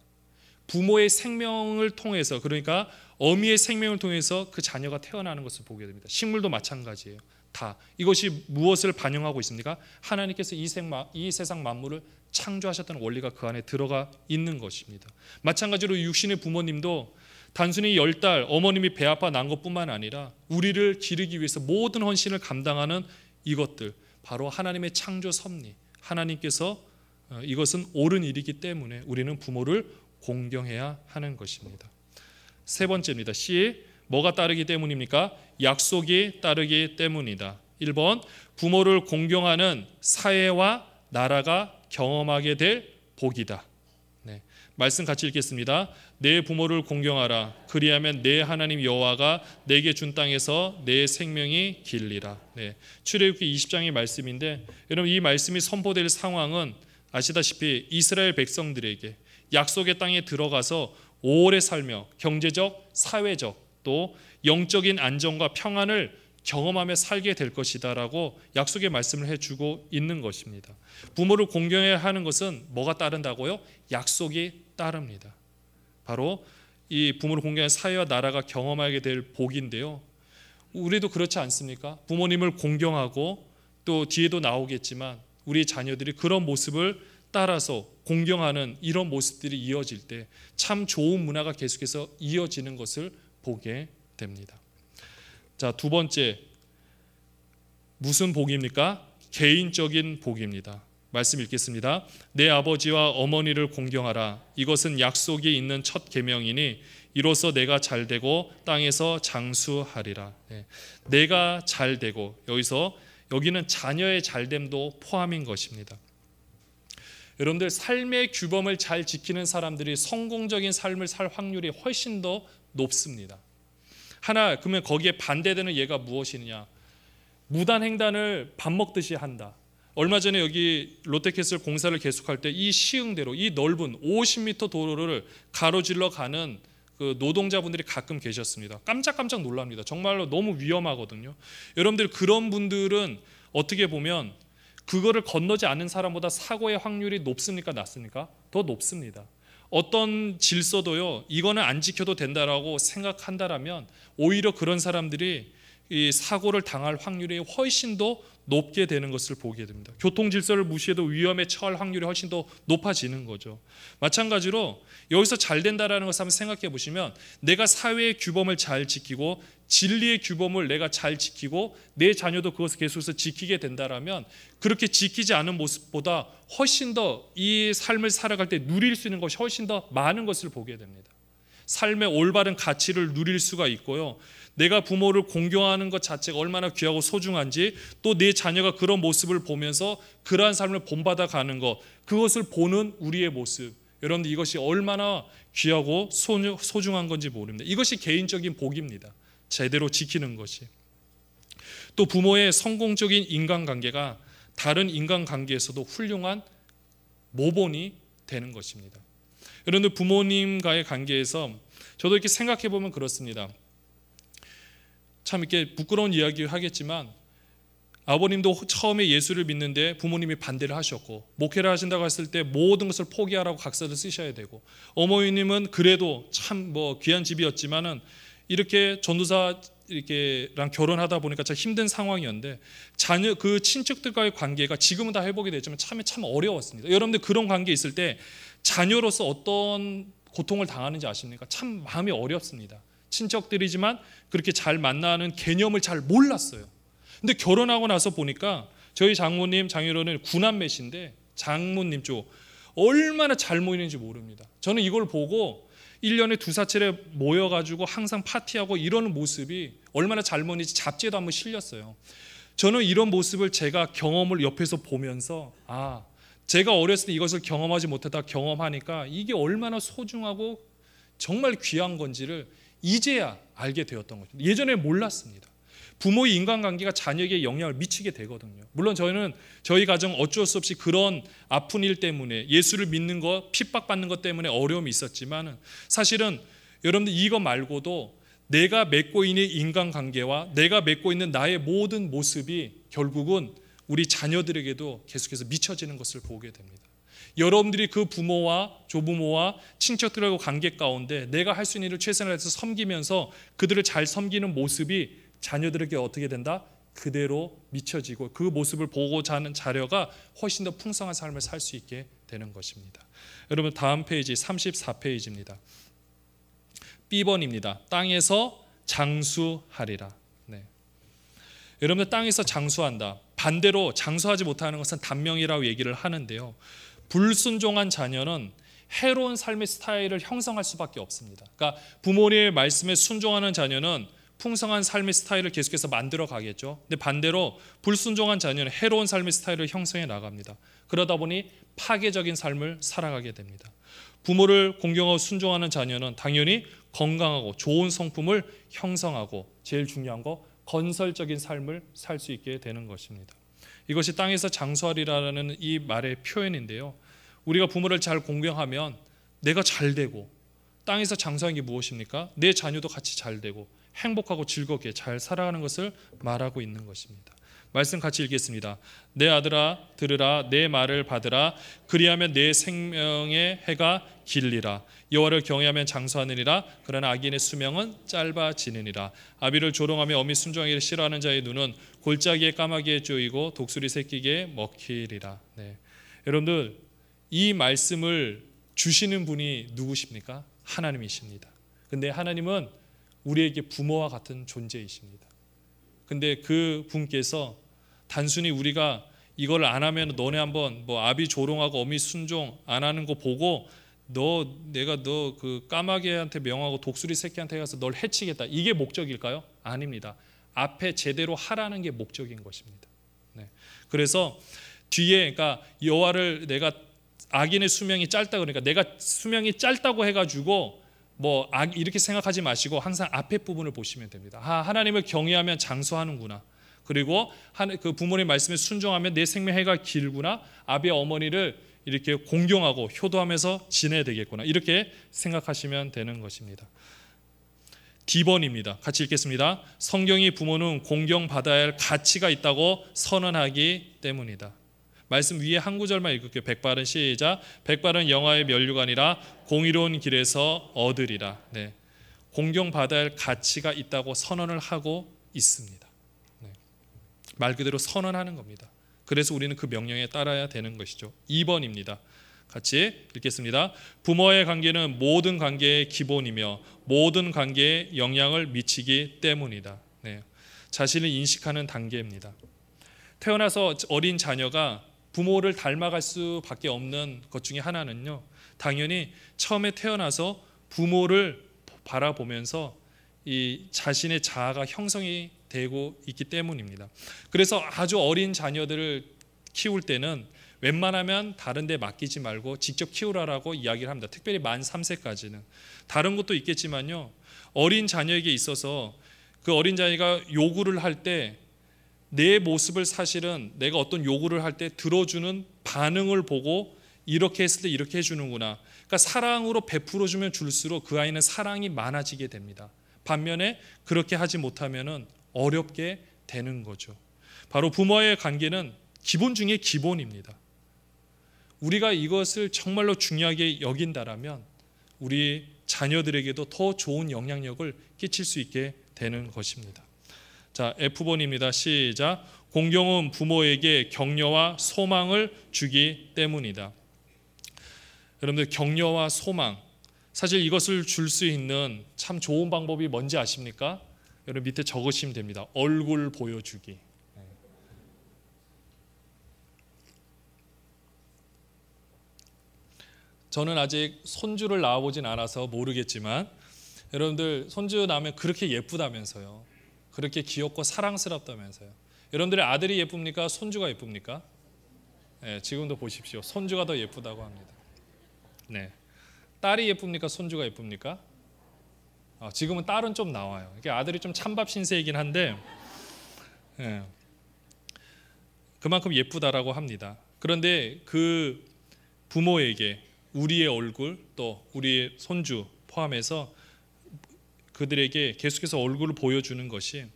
부모의 생명을 통해서 그러니까 어미의 생명을 통해서 그 자녀가 태어나는 것을 보게 됩니다. 식물도 마찬가지예요. 다 이것이 무엇을 반영하고 있습니까? 하나님께서 이, 생마, 이 세상 만물을 창조하셨던 원리가 그 안에 들어가 있는 것입니다. 마찬가지로 육신의 부모님도 단순히 열 달 어머님이 배 아파 난 것뿐만 아니라 우리를 기르기 위해서 모든 헌신을 감당하는 이것들 바로 하나님의 창조 섭리 하나님께서 어, 이것은 옳은 일이기 때문에 우리는 부모를 공경해야 하는 것입니다. 세 번째입니다. C 뭐가 따르기 때문입니까? 약속이 따르기 때문이다. 1번 부모를 공경하는 사회와 나라가 경험하게 될 복이다. 말씀 같이 읽겠습니다. 내 부모를 공경하라. 그리하면 내 하나님 여호와가 내게 준 땅에서 내 생명이 길리라. 네. 출애굽기 20장의 말씀인데 여러분 이 말씀이 선포될 상황은 아시다시피 이스라엘 백성들에게 약속의 땅에 들어가서 오래 살며 경제적, 사회적 또 영적인 안정과 평안을 경험하며 살게 될 것이다라고 약속의 말씀을 해주고 있는 것입니다. 부모를 공경해야 하는 것은 뭐가 따른다고요? 약속이 따릅니다. 바로 이 부모를 공경한 사회와 나라가 경험하게 될 복인데요. 우리도 그렇지 않습니까? 부모님을 공경하고 또 뒤에도 나오겠지만 우리 자녀들이 그런 모습을 따라서 공경하는 이런 모습들이 이어질 때 참 좋은 문화가 계속해서 이어지는 것을 보게 됩니다. 자, 두 번째 무슨 복입니까? 개인적인 복입니다. 말씀 읽겠습니다. 내 아버지와 어머니를 공경하라. 이것은 약속이 있는 첫 계명이니 이로써 내가 잘 되고 땅에서 장수하리라. 네. 내가 잘 되고 여기서 여기는 자녀의 잘됨도 포함인 것입니다. 여러분들 삶의 규범을 잘 지키는 사람들이 성공적인 삶을 살 확률이 훨씬 더 높습니다. 하나 그러면 거기에 반대되는 예가 무엇이냐 무단 횡단을 밥 먹듯이 한다. 얼마 전에 여기 롯데캐슬 공사를 계속할 때 이 시흥대로 이 넓은 50m 도로를 가로질러 가는 그 노동자분들이 가끔 계셨습니다. 깜짝깜짝 놀랍니다. 정말로 너무 위험하거든요. 여러분들 그런 분들은 어떻게 보면 그거를 건너지 않은 사람보다 사고의 확률이 높습니까 낮습니까? 더 높습니다. 어떤 질서도요. 이거는 안 지켜도 된다라고 생각한다라면 오히려 그런 사람들이 이 사고를 당할 확률이 훨씬 더 높게 되는 것을 보게 됩니다. 교통 질서를 무시해도 위험에 처할 확률이 훨씬 더 높아지는 거죠. 마찬가지로 여기서 잘 된다라는 것을 한번 생각해 보시면 내가 사회의 규범을 잘 지키고 진리의 규범을 내가 잘 지키고 내 자녀도 그것을 계속해서 지키게 된다라면 그렇게 지키지 않은 모습보다 훨씬 더 이 삶을 살아갈 때 누릴 수 있는 것이 훨씬 더 많은 것을 보게 됩니다. 삶의 올바른 가치를 누릴 수가 있고요. 내가 부모를 공경하는 것 자체가 얼마나 귀하고 소중한지 또 내 자녀가 그런 모습을 보면서 그러한 삶을 본받아 가는 것 그것을 보는 우리의 모습 여러분들 이것이 얼마나 귀하고 소중한 건지 모릅니다. 이것이 개인적인 복입니다. 제대로 지키는 것이. 또 부모의 성공적인 인간관계가 다른 인간관계에서도 훌륭한 모본이 되는 것입니다. 여러분들 부모님과의 관계에서 저도 이렇게 생각해 보면 그렇습니다. 참 이렇게 부끄러운 이야기 하겠지만 아버님도 처음에 예수를 믿는데 부모님이 반대를 하셨고 목회를 하신다고 했을 때 모든 것을 포기하라고 각서를 쓰셔야 되고 어머님은 그래도 참 뭐 귀한 집이었지만은 이렇게 전도사 이렇게랑 결혼하다 보니까 참 힘든 상황이었는데 자녀 그 친척들과의 관계가 지금은 다 회복이 됐지만 참에 참 어려웠습니다. 여러분들 그런 관계 있을 때 자녀로서 어떤 고통을 당하는지 아십니까? 참 마음이 어렵습니다. 친척들이지만 그렇게 잘 만나는 개념을 잘 몰랐어요. 근데 결혼하고 나서 보니까 저희 장모님 장유로는 군함매신데 장모님 쪽 얼마나 잘 모이는지 모릅니다. 저는 이걸 보고 1년에 두사찰를 모여가지고 항상 파티하고 이러는 모습이 얼마나 잘 모이는지 잡지에도 한번 실렸어요. 저는 이런 모습을 제가 경험을 옆에서 보면서 아 제가 어렸을 때 이것을 경험하지 못하다 경험하니까 이게 얼마나 소중하고 정말 귀한 건지를 이제야 알게 되었던 거죠. 예전에 몰랐습니다. 부모의 인간관계가 자녀에게 영향을 미치게 되거든요. 물론 저희는 저희 가정 어쩔 수 없이 그런 아픈 일 때문에 예수를 믿는 것, 핍박받는 것 때문에 어려움이 있었지만 사실은 여러분들 이거 말고도 내가 맺고 있는 인간관계와 내가 맺고 있는 나의 모든 모습이 결국은 우리 자녀들에게도 계속해서 미쳐지는 것을 보게 됩니다. 여러분들이 그 부모와 조부모와 친척들하고 관계 가운데 내가 할 수 있는 일을 최선을 다해서 섬기면서 그들을 잘 섬기는 모습이 자녀들에게 어떻게 된다? 그대로 미쳐지고 그 모습을 보고자 하는 자녀가 훨씬 더 풍성한 삶을 살 수 있게 되는 것입니다. 여러분 다음 페이지 34페이지입니다. B번입니다. 땅에서 장수하리라. 네. 여러분들 땅에서 장수한다. 반대로 장수하지 못하는 것은 단명이라고 얘기를 하는데요. 불순종한 자녀는 해로운 삶의 스타일을 형성할 수밖에 없습니다. 그러니까 부모님의 말씀에 순종하는 자녀는 풍성한 삶의 스타일을 계속해서 만들어 가겠죠. 근데 반대로 불순종한 자녀는 해로운 삶의 스타일을 형성해 나갑니다. 그러다 보니 파괴적인 삶을 살아가게 됩니다. 부모를 공경하고 순종하는 자녀는 당연히 건강하고 좋은 성품을 형성하고 제일 중요한 거 건설적인 삶을 살 수 있게 되는 것입니다. 이것이 땅에서 장수하리라는 이 말의 표현인데요. 우리가 부모를 잘 공경하면 내가 잘 되고 땅에서 장수하는 게 무엇입니까? 내 자녀도 같이 잘 되고 행복하고 즐겁게 잘 살아가는 것을 말하고 있는 것입니다. 말씀 같이 읽겠습니다. 내 아들아 들으라 내 말을 받으라 그리하면 내 생명의 해가 길리라 여호와를 경외하면 장수하느니라 그러나 악인의 수명은 짧아지느니라 아비를 조롱하며 어미 순종하기를 싫어하는 자의 눈은 골짜기에 까마귀에 쪼이고 독수리 새끼에 먹히리라. 네. 여러분들 이 말씀을 주시는 분이 누구십니까? 하나님이십니다. 근데 하나님은 우리에게 부모와 같은 존재이십니다. 근데 그 분께서 단순히 우리가 이걸 안 하면 너네 한번 뭐 아비 조롱하고 어미 순종 안 하는 거 보고 너 내가 너 그 까마귀한테 명하고 독수리 새끼한테 가서 널 해치겠다 이게 목적일까요? 아닙니다. 앞에 제대로 하라는 게 목적인 것입니다. 네. 그래서 뒤에 그러니까 여호와를 내가 악인의 수명이 짧다 그러니까 내가 수명이 짧다고 해가지고 뭐 이렇게 생각하지 마시고 항상 앞에 부분을 보시면 됩니다. 아 하나님을 경외하면 장수하는구나. 그리고 그 부모님 말씀에 순종하면 내 생명 해가 길구나. 아비 어머니를 이렇게 공경하고 효도하면서 지내야 되겠구나. 이렇게 생각하시면 되는 것입니다. D번입니다. 같이 읽겠습니다. 성경이 부모는 공경받아야 할 가치가 있다고 선언하기 때문이다. 말씀 위에 한 구절만 읽을게요. 백발은 시작. 백발은 영화의 면류가 아라 공의로운 길에서 얻으리라. 네. 공경받아야 할 가치가 있다고 선언을 하고 있습니다. 말 그대로 선언하는 겁니다. 그래서 우리는 그 명령에 따라야 되는 것이죠. 2번입니다. 같이 읽겠습니다. 부모의 관계는 모든 관계의 기본이며 모든 관계에 영향을 미치기 때문이다. 네. 자신을 인식하는 단계입니다. 태어나서 어린 자녀가 부모를 닮아갈 수밖에 없는 것 중에 하나는요. 당연히 처음에 태어나서 부모를 바라보면서 이 자신의 자아가 형성이 되고 있기 때문입니다. 그래서 아주 어린 자녀들을 키울 때는 웬만하면 다른 데 맡기지 말고 직접 키우라라고 이야기를 합니다. 특별히 만 3세까지는. 다른 것도 있겠지만요. 어린 자녀에게 있어서 그 어린 자녀가 요구를 할 때 내 모습을 사실은 내가 어떤 요구를 할 때 들어주는 반응을 보고 이렇게 했을 때 이렇게 해주는구나. 그러니까 사랑으로 베풀어 주면 줄수록 그 아이는 사랑이 많아지게 됩니다. 반면에 그렇게 하지 못하면은 어렵게 되는 거죠. 바로 부모의 관계는 기본 중에 기본입니다. 우리가 이것을 정말로 중요하게 여긴다라면 우리 자녀들에게도 더 좋은 영향력을 끼칠 수 있게 되는 것입니다. 자, F번입니다. 시작. 공경은 부모에게 격려와 소망을 주기 때문이다. 여러분들 격려와 소망 사실 이것을 줄 수 있는 참 좋은 방법이 뭔지 아십니까? 여러분 밑에 적으시면 됩니다. 얼굴 보여주기. 저는 아직 손주를 낳아보진 않아서 모르겠지만 여러분들 손주 낳으면 그렇게 예쁘다면서요. 그렇게 귀엽고 사랑스럽다면서요. 여러분들의 아들이 예쁩니까? 손주가 예쁩니까? 네, 지금도 보십시오. 손주가 더 예쁘다고 합니다. 네. 딸이 예쁩니까? 손주가 예쁩니까? 어, 지금은 딸은 좀 나와요. 이게 아들이 좀 찬밥 신세이긴 한데 예, 그만큼 예쁘다라고 합니다. 그런데 그 부모에게 우리의 얼굴 또 우리의 손주 포함해서 그들에게 계속해서 얼굴을 보여주는 것이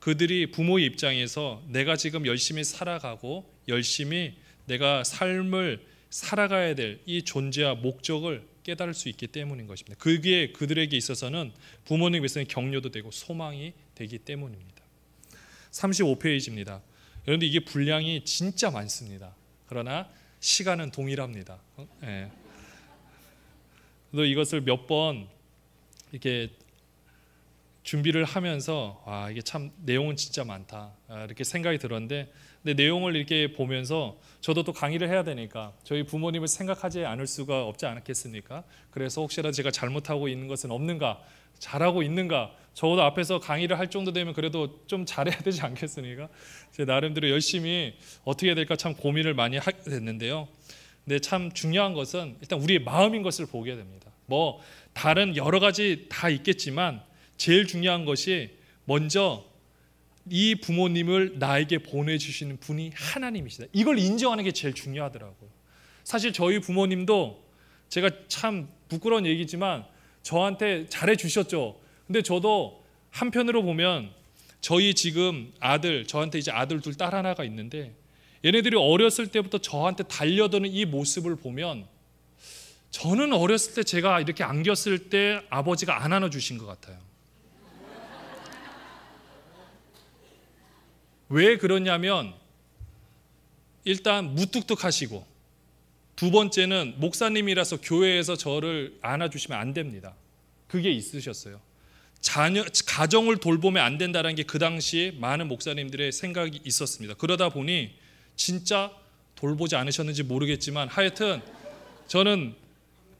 그들이 부모의 입장에서 내가 지금 열심히 살아가고 열심히 내가 삶을 살아가야 될 이 존재와 목적을 깨달을 수 있기 때문인 것입니다. 그게 그들에게 있어서는 부모님께서는 격려도 되고 소망이 되기 때문입니다. 35페이지입니다. 그런데 이게 분량이 진짜 많습니다. 그러나 시간은 동일합니다. 어? 예. 또 이것을 몇 번 이렇게 준비를 하면서 와 아, 이게 참 내용은 진짜 많다 아, 이렇게 생각이 들었는데 근데 내용을 이렇게 보면서 저도 또 강의를 해야 되니까 저희 부모님을 생각하지 않을 수가 없지 않겠습니까? 그래서 혹시라도 제가 잘못하고 있는 것은 없는가? 잘하고 있는가? 저도 앞에서 강의를 할 정도 되면 그래도 좀 잘해야 되지 않겠습니까? 제 나름대로 열심히 어떻게 해야 될까 참 고민을 많이 하게 됐는데요. 근데 참 중요한 것은 일단 우리의 마음인 것을 보게 됩니다. 뭐 다른 여러 가지 다 있겠지만 제일 중요한 것이 먼저 이 부모님을 나에게 보내주시는 분이 하나님이시다. 이걸 인정하는 게 제일 중요하더라고요. 사실 저희 부모님도 제가 참 부끄러운 얘기지만 저한테 잘해 주셨죠. 근데 저도 한편으로 보면 저희 지금 아들 저한테 이제 아들 둘 딸 하나가 있는데 얘네들이 어렸을 때부터 저한테 달려드는 이 모습을 보면 저는 어렸을 때 제가 이렇게 안겼을 때 아버지가 안 안아주신 것 같아요. 왜 그러냐면 일단 무뚝뚝하시고 두 번째는 목사님이라서 교회에서 저를 안아주시면 안 됩니다. 그게 있으셨어요. 자녀 가정을 돌보면 안된다는게 그 당시 많은 목사님들의 생각이 있었습니다. 그러다 보니 진짜 돌보지 않으셨는지 모르겠지만 하여튼 저는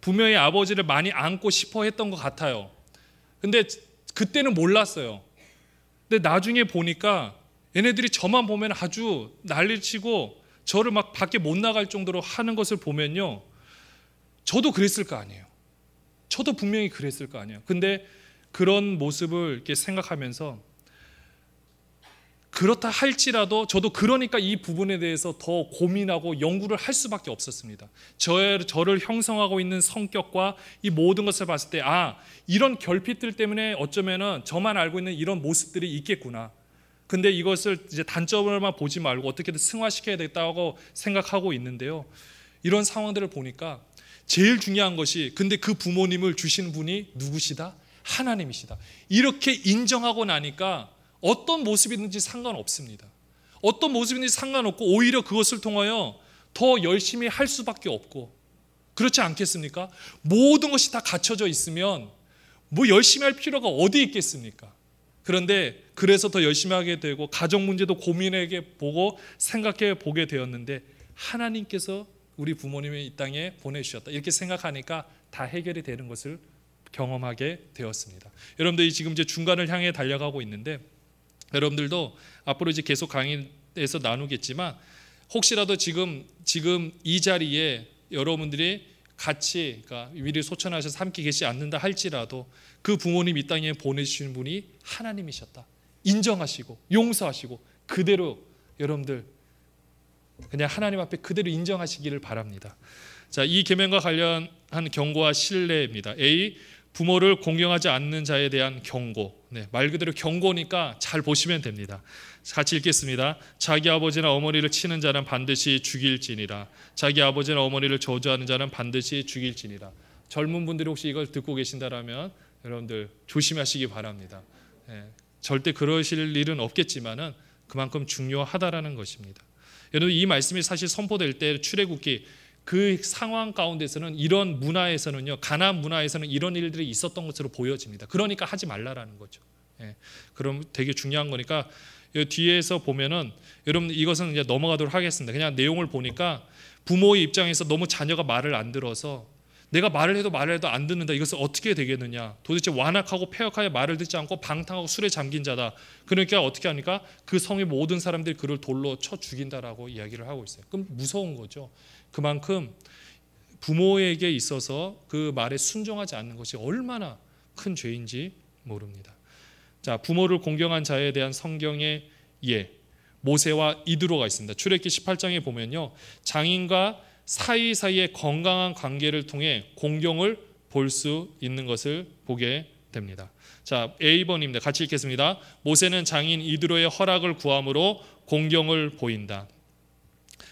분명히 아버지를 많이 안고 싶어 했던 것 같아요. 근데 그때는 몰랐어요. 근데 나중에 보니까 얘네들이 저만 보면 아주 난리를 치고 저를 막 밖에 못 나갈 정도로 하는 것을 보면요. 저도 그랬을 거 아니에요. 저도 분명히 그랬을 거 아니에요. 근데 그런 모습을 이렇게 생각하면서 그렇다 할지라도 저도 그러니까 이 부분에 대해서 더 고민하고 연구를 할 수밖에 없었습니다. 저의, 저를 형성하고 있는 성격과 이 모든 것을 봤을 때, 아, 이런 결핍들 때문에 어쩌면 저만 알고 있는 이런 모습들이 있겠구나. 근데 이것을 이제 단점을만 보지 말고 어떻게든 승화시켜야 되겠다고 생각하고 있는데요. 이런 상황들을 보니까 제일 중요한 것이 근데 그 부모님을 주신 분이 누구시다? 하나님이시다. 이렇게 인정하고 나니까 어떤 모습이든지 상관없습니다. 어떤 모습이든지 상관없고 오히려 그것을 통하여 더 열심히 할 수밖에 없고 그렇지 않겠습니까? 모든 것이 다 갖춰져 있으면 뭐 열심히 할 필요가 어디 있겠습니까? 그런데 그래서 더 열심히 하게 되고 가정 문제도 고민하게 보고 생각해 보게 되었는데 하나님께서 우리 부모님의이 땅에 보내주셨다 이렇게 생각하니까 다 해결이 되는 것을 경험하게 되었습니다. 여러분들이 지금 이제 중간을 향해 달려가고 있는데 여러분들도 앞으로 이제 계속 강의에서 나누겠지만 혹시라도 지금 지금 이 자리에 여러분들이 같이 그러니까 위를 소천하셔서 함께 계시지 않는다 할지라도 그 부모님 이 땅에 보내주신 분이 하나님이셨다. 인정하시고 용서하시고 그대로 여러분들 그냥 하나님 앞에 그대로 인정하시기를 바랍니다. 자, 이 계명과 관련한 경고와 신뢰입니다. A 부모를 공경하지 않는 자에 대한 경고. 네, 말 그대로 경고니까 잘 보시면 됩니다. 같이 읽겠습니다. 자기 아버지나 어머니를 치는 자는 반드시 죽일지니라. 자기 아버지나 어머니를 저주하는 자는 반드시 죽일지니라. 젊은 분들이 혹시 이걸 듣고 계신다라면 여러분들 조심하시기 바랍니다. 예, 절대 그러실 일은 없겠지만은 그만큼 중요하다라는 것입니다. 여러분 이 말씀이 사실 선포될 때 출애굽기 그 상황 가운데서는 이런 문화에서는요 가나 문화에서는 이런 일들이 있었던 것으로 보여집니다. 그러니까 하지 말라라는 거죠. 예, 그럼 되게 중요한 거니까 뒤에서 보면은 여러분 이것은 이제 넘어가도록 하겠습니다. 그냥 내용을 보니까 부모의 입장에서 너무 자녀가 말을 안 들어서 내가 말을 해도 말을 해도 안 듣는다. 이것을 어떻게 되겠느냐? 도대체 완악하고 폐역하여 말을 듣지 않고 방탕하고 술에 잠긴 자다. 그러니까 어떻게 하니까 그 성의 모든 사람들이 그를 돌로 쳐 죽인다라고 이야기를 하고 있어요. 그럼 무서운 거죠. 그만큼 부모에게 있어서 그 말에 순종하지 않는 것이 얼마나 큰 죄인지 모릅니다. 자, 부모를 공경한 자에 대한 성경의 예. 모세와 이드로가 있습니다. 출애기 18장에 보면요. 장인과 사이사이의 건강한 관계를 통해 공경을 볼 수 있는 것을 보게 됩니다. 자, A번입니다. 같이 읽겠습니다. 모세는 장인 이드로의 허락을 구함으로 공경을 보인다.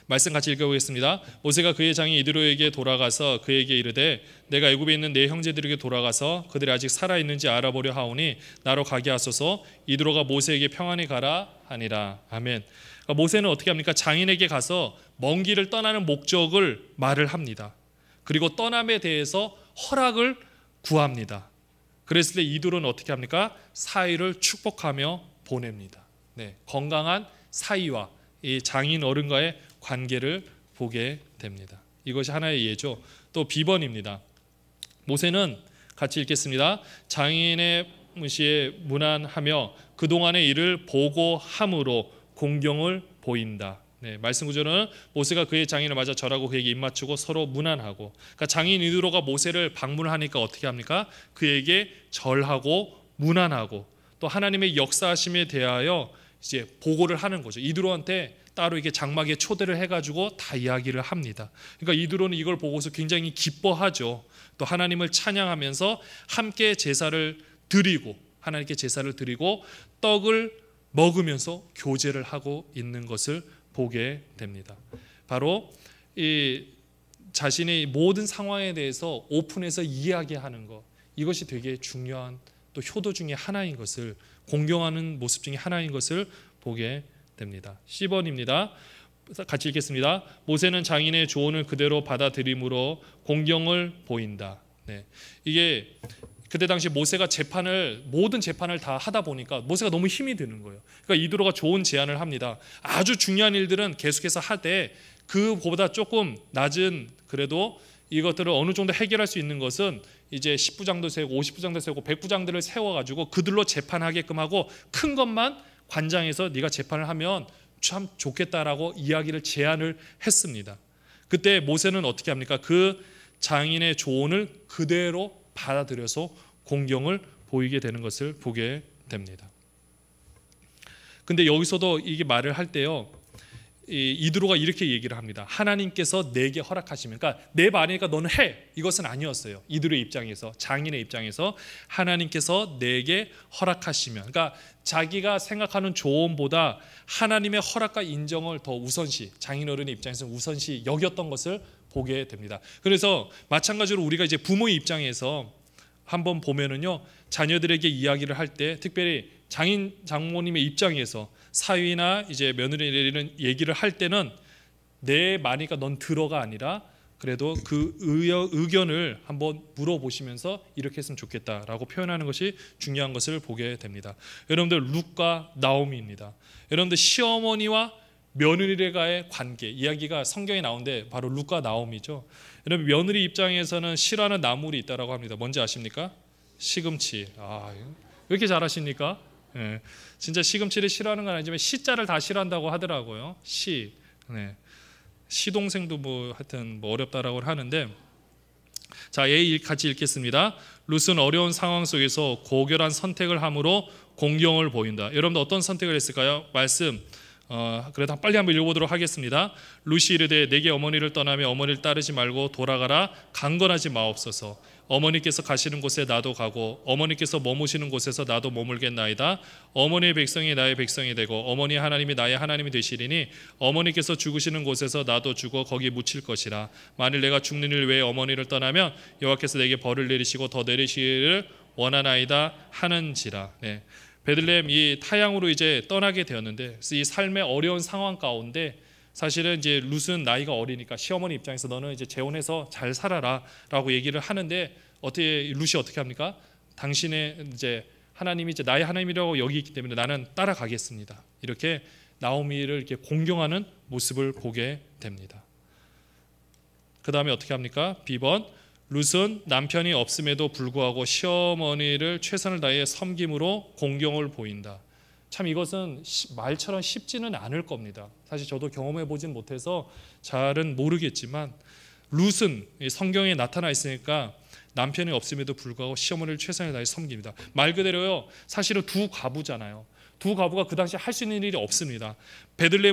말씀 같이 읽어보겠습니다. 모세가 그의 장이 이드로에게 돌아가서 그에게 이르되 내가 애굽에 있는 내 형제들에게 돌아가서 그들이 아직 살아 있는지 알아보려 하오니 나로 가게 하소서 이드로가 모세에게 평안히 가라 하니라. 아멘. 그러니까 모세는 어떻게 합니까? 장인에게 가서 먼 길을 떠나는 목적을 말을 합니다. 그리고 떠남에 대해서 허락을 구합니다. 그랬을 때 이드로는 어떻게 합니까? 사이를 축복하며 보냅니다. 네, 건강한 사이와 이 장인 어른과의 관계를 보게 됩니다. 이것이 하나의 예죠. 또 비번입니다. 모세는 같이 읽겠습니다. 장인의 무시에 무난하며 그동안의 일을 보고함으로 공경을 보인다. 네, 말씀 구절은 모세가 그의 장인을 맞아 절하고 그에게 입맞추고 서로 무난하고 그러니까 장인 이드로가 모세를 방문하니까 어떻게 합니까? 그에게 절하고 무난하고 또 하나님의 역사하심에 대하여 이제 보고를 하는 거죠. 이드로한테 따로 이게 장막에 초대를 해가지고 다 이야기를 합니다. 그러니까 이드로는 이걸 보고서 굉장히 기뻐하죠. 또 하나님을 찬양하면서 함께 제사를 드리고 하나님께 제사를 드리고 떡을 먹으면서 교제를 하고 있는 것을 보게 됩니다. 바로 이 자신의 모든 상황에 대해서 오픈해서 이야기하는 것 이것이 되게 중요한 또 효도 중의 하나인 것을 공경하는 모습 중의 하나인 것을 보게 됩니다. 10번입니다. 같이 읽겠습니다. 모세는 장인의 조언을 그대로 받아들임으로 공경을 보인다. 네. 이게 그때 당시 모세가 재판을 모든 재판을 다 하다 보니까 모세가 너무 힘이 드는 거예요. 그러니까 이드로가 좋은 제안을 합니다. 아주 중요한 일들은 계속해서 하되 그보다 조금 낮은 그래도 이것들을 어느 정도 해결할 수 있는 것은 이제 10부장도 세고 우 50부장도 세고 우 100부장들을 세워 가지고 그들로 재판하게끔 하고 큰 것만 관장에서 네가 재판을 하면 참 좋겠다라고 이야기를 제안을 했습니다. 그때 모세는 어떻게 합니까? 그 장인의 조언을 그대로 받아들여서 공경을 보이게 되는 것을 보게 됩니다. 근데 여기서도 이게 말을 할 때요. 이드로가 이렇게 얘기를 합니다. 하나님께서 내게 허락하시면, 그러니까 내 말이니까 너는 해 이것은 아니었어요. 이드로의 입장에서 장인의 입장에서 하나님께서 내게 허락하시면, 그러니까 자기가 생각하는 조언보다 하나님의 허락과 인정을 더 우선시 장인어른의 입장에서 우선시 여겼던 것을 보게 됩니다. 그래서 마찬가지로 우리가 이제 부모의 입장에서 한번 보면은요 자녀들에게 이야기를 할 때 특별히 장인 장모님의 입장에서 사위나 이제 며느리 내 얘기를 할 때는 내마니까넌 들어가 아니라 그래도 그 의견을 한번 물어보시면서 이렇게 했으면 좋겠다라고 표현하는 것이 중요한 것을 보게 됩니다. 여러분들 룩과 나오미입니다. 여러분들 시어머니와 며느리가의 관계 이야기가 성경에 나오는데 바로 룩과 나오미죠. 여러분 며느리 입장에서는 싫어하는 나물이 있다라고 합니다. 뭔지 아십니까? 시금치. 아, 왜 이렇게 잘하십니까? 예, 진짜 시금치를 싫어하는 건 아니지만 시자를 다 싫어한다고 하더라고요. 시, 네. 시동생도 뭐 하여튼 뭐 어렵다라고 하는데 자, 예 같이 읽겠습니다. 룻은 어려운 상황 속에서 고결한 선택을 함으로 공경을 보인다. 여러분들 어떤 선택을 했을까요? 말씀. 어, 그래도 빨리 한번 읽어보도록 하겠습니다. 루시 이르되 내게 어머니를 떠나며 어머니를 따르지 말고 돌아가라 강건하지 마옵소서. 어머니께서 가시는 곳에 나도 가고 어머니께서 머무시는 곳에서 나도 머물겠나이다. 어머니의 백성이 나의 백성이 되고 어머니 하나님이 나의 하나님이 되시리니 어머니께서 죽으시는 곳에서 나도 죽어 거기 묻힐 것이라. 만일 내가 죽는 일 외에 어머니를 떠나면 여호와께서 내게 벌을 내리시고 더 내리시기를 원하나이다 하는지라. 네. 베들레헴 이 타향으로 이제 떠나게 되었는데 이 삶의 어려운 상황 가운데 사실은 이제 룻은 나이가 어리니까 시어머니 입장에서 너는 이제 재혼해서 잘 살아라라고 얘기를 하는데 어떻게 룻이 어떻게 합니까? 당신의 이제 하나님이 이제 나의 하나님이라고 여기 있기 때문에 나는 따라가겠습니다. 이렇게 나오미를 이렇게 공경하는 모습을 보게 됩니다. 그 다음에 어떻게 합니까? B번 룻은 남편이 없음에도 불구하고 시어머니를 최선을 다해 섬김으로 공경을 보인다. 참 이것은 말처럼 쉽지는 않을 겁니다. 사실 저도 경험해 보진 못해서 잘은 모르겠지만 룻은 성경에 나타나 있으니까 남편이 없음에도 불구하고 시어머니를 최선을 다해 섬깁니다. 말 그대로요. 사실은 두 과부잖아요. 두가부가그 당시 할 수 있는 일이 없습니다.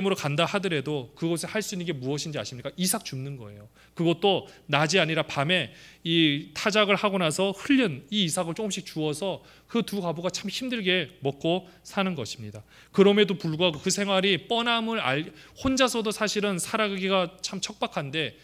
베들레헴으로 간다 하더라도 그곳에 할 수 있는 게 무엇인지 아십니까? 이삭 줍는 거예요. 그것도 낮이 아니라 밤에 이 타작을 하고 나서 흘린 이 이삭을 조금씩 주어서 그두 과부가 참 힘들게 먹고 사는 것입니다. 그럼에도 불구하고 그 생활이 뻔함을 알 혼자서도 사실은 살아가기가 참 척박한데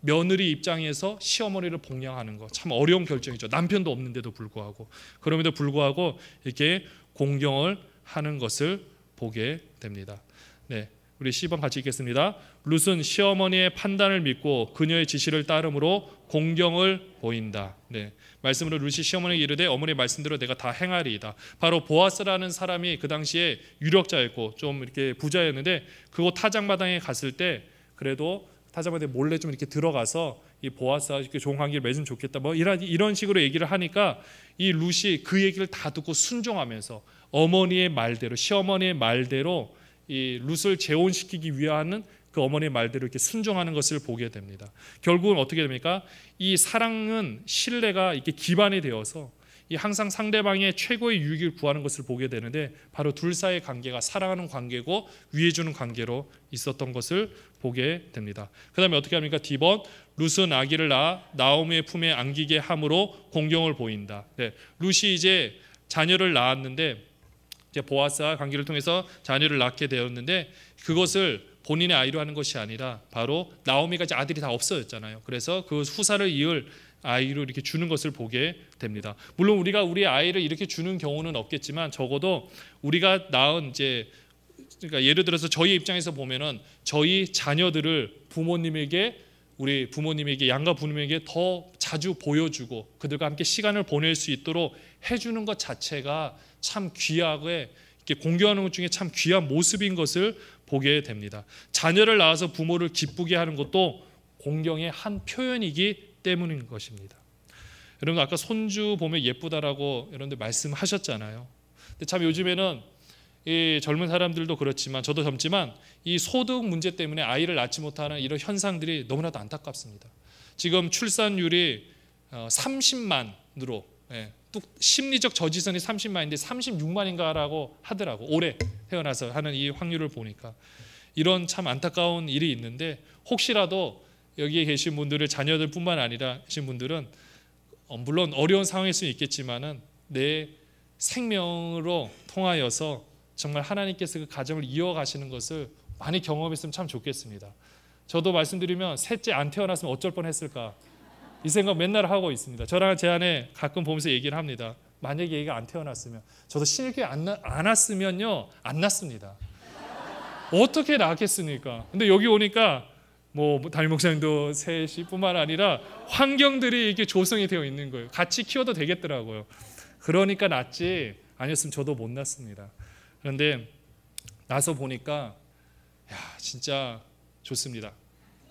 며느리 입장에서 시어머니를 봉양하는 거 참 어려운 결정이죠. 남편도 없는데도 불구하고 그럼에도 불구하고 이렇게 공경을 하는 것을 보게 됩니다. 네. 우리 10번 같이 읽겠습니다. 룻은 시어머니의 판단을 믿고 그녀의 지시를 따름으로 공경을 보인다. 네. 말씀으로 룻이 시어머니에게 이르되 어머니 말씀대로 내가 다 행하리이다. 바로 보아스라는 사람이 그 당시에 유력자였고 좀 이렇게 부자였는데 그곳 타작마당에 갔을 때 그래도 타작마당에 몰래 좀 이렇게 들어가서 이 보아스와 종하기를 그 맺으면 좋겠다. 뭐 이런 이런 식으로 얘기를 하니까 이 룻이 그 얘기를 다 듣고 순종하면서 어머니의 말대로 시어머니의 말대로 이 룻을 재혼시키기 위하는 그 어머니의 말대로 이렇게 순종하는 것을 보게 됩니다. 결국은 어떻게 됩니까? 이 사랑은 신뢰가 이렇게 기반이 되어서 이 항상 상대방의 최고의 유익을 구하는 것을 보게 되는데 바로 둘 사이의 관계가 사랑하는 관계고 위해주는 관계로 있었던 것을 보게 됩니다. 그 다음에 어떻게 합니까? D번 루스 아기를 낳아 나오미의 품에 안기게 함으로 공경을 보인다. 네, 루시 이제 자녀를 낳았는데 이제 보아스와 관계를 통해서 자녀를 낳게 되었는데 그것을 본인의 아이로 하는 것이 아니라 바로 나오미가 이제 아들이 다 없어졌잖아요. 그래서 그 후사를 이을 아이로 이렇게 주는 것을 보게 됩니다. 물론 우리가 우리 아이를 이렇게 주는 경우는 없겠지만 적어도 우리가 낳은 이제 그러니까 예를 들어서 저희 입장에서 보면은 저희 자녀들을 부모님에게 우리 부모님에게 양가 부모님에게 더 자주 보여주고 그들과 함께 시간을 보낼 수 있도록 해주는 것 자체가 참 귀하게 이렇게 공교하는 것 중에 참 귀한 모습인 것을 보게 됩니다. 자녀를 낳아서 부모를 기쁘게 하는 것도 공경의 한 표현이기 때문인 것입니다. 여러분 아까 손주 보면 예쁘다라고 여러분들 말씀하셨잖아요. 근데 참 요즘에는 이 젊은 사람들도 그렇지만 저도 젊지만 이 소득 문제 때문에 아이를 낳지 못하는 이런 현상들이 너무나도 안타깝습니다. 지금 출산율이 30만으로 어, 또 예, 심리적 저지선이 30만인데 36만인가라고 하더라고 올해 태어나서 하는 이 확률을 보니까 이런 참 안타까운 일이 있는데 혹시라도 여기에 계신 분들의 자녀들뿐만 아니라 계신 분들은 어, 물론 어려운 상황일 수 있겠지만은 내 생명으로 통하여서 정말 하나님께서 그 가정을 이어가시는 것을 많이 경험했으면 참 좋겠습니다. 저도 말씀드리면 셋째 안 태어났으면 어쩔 뻔했을까 이 생각 맨날 하고 있습니다. 저랑 제 아내 가끔 보면서 얘기를 합니다. 만약에 얘가 안 태어났으면 저도 실게 안, 안 왔으면요 안 났습니다. 어떻게 낳겠습니까? 근데 여기 오니까 뭐, 뭐 담임 목사님도 셋이뿐만 아니라 환경들이 이렇게 조성이 되어 있는 거예요. 같이 키워도 되겠더라고요. 그러니까 낫지 아니었으면 저도 못 났습니다. 그런데 나서 보니까 야 진짜 좋습니다.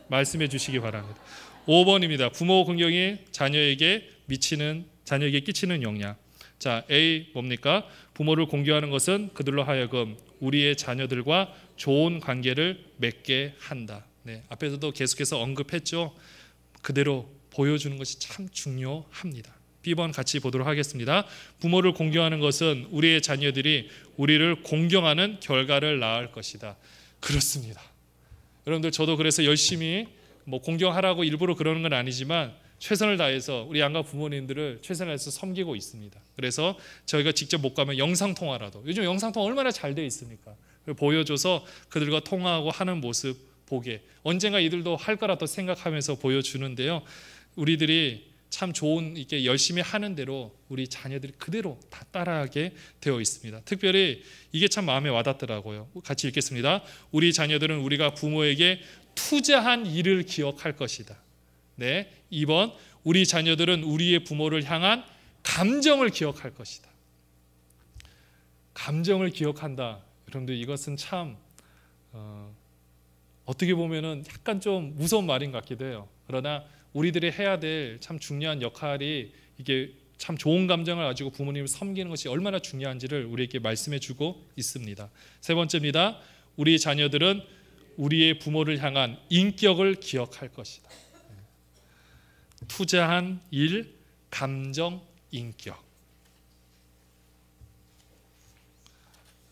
말씀해 주시기 바랍니다. 5번입니다. 부모 공경이 자녀에게 미치는 자녀에게 끼치는 영향. 자, A 뭡니까? 부모를 공경하는 것은 그들로 하여금 우리의 자녀들과 좋은 관계를 맺게 한다. 네, 앞에서도 계속해서 언급했죠. 그대로 보여주는 것이 참 중요합니다. B번 같이 보도록 하겠습니다. 부모를 공경하는 것은 우리의 자녀들이 우리를 공경하는 결과를 낳을 것이다. 그렇습니다. 여러분들 저도 그래서 열심히 뭐 공경하라고 일부러 그러는 건 아니지만 최선을 다해서 우리 양가 부모님들을 최선을 다해서 섬기고 있습니다. 그래서 저희가 직접 못 가면 영상 통화라도 요즘 영상 통화 얼마나 잘 돼 있습니까? 보여줘서 그들과 통화하고 하는 모습 보게 언젠가 이들도 할 거라 또 생각하면서 보여주는데요. 우리들이 참 좋은 이게 열심히 하는 대로 우리 자녀들이 그대로 다 따라하게 되어 있습니다. 특별히 이게 참 마음에 와닿더라고요. 같이 읽겠습니다. 우리 자녀들은 우리가 부모에게 투자한 일을 기억할 것이다. 네. 2번 우리 자녀들은 우리의 부모를 향한 감정을 기억할 것이다. 감정을 기억한다. 여러분들 이것은 참 어, 어떻게 보면은 약간 좀 무서운 말인 것 같기도 해요. 그러나 우리들이 해야 될 참 중요한 역할이 이게 참 좋은 감정을 가지고 부모님을 섬기는 것이 얼마나 중요한지를 우리에게 말씀해 주고 있습니다. 세 번째입니다. 우리 자녀들은 우리의 부모를 향한 인격을 기억할 것이다. 투자한 일, 감정, 인격.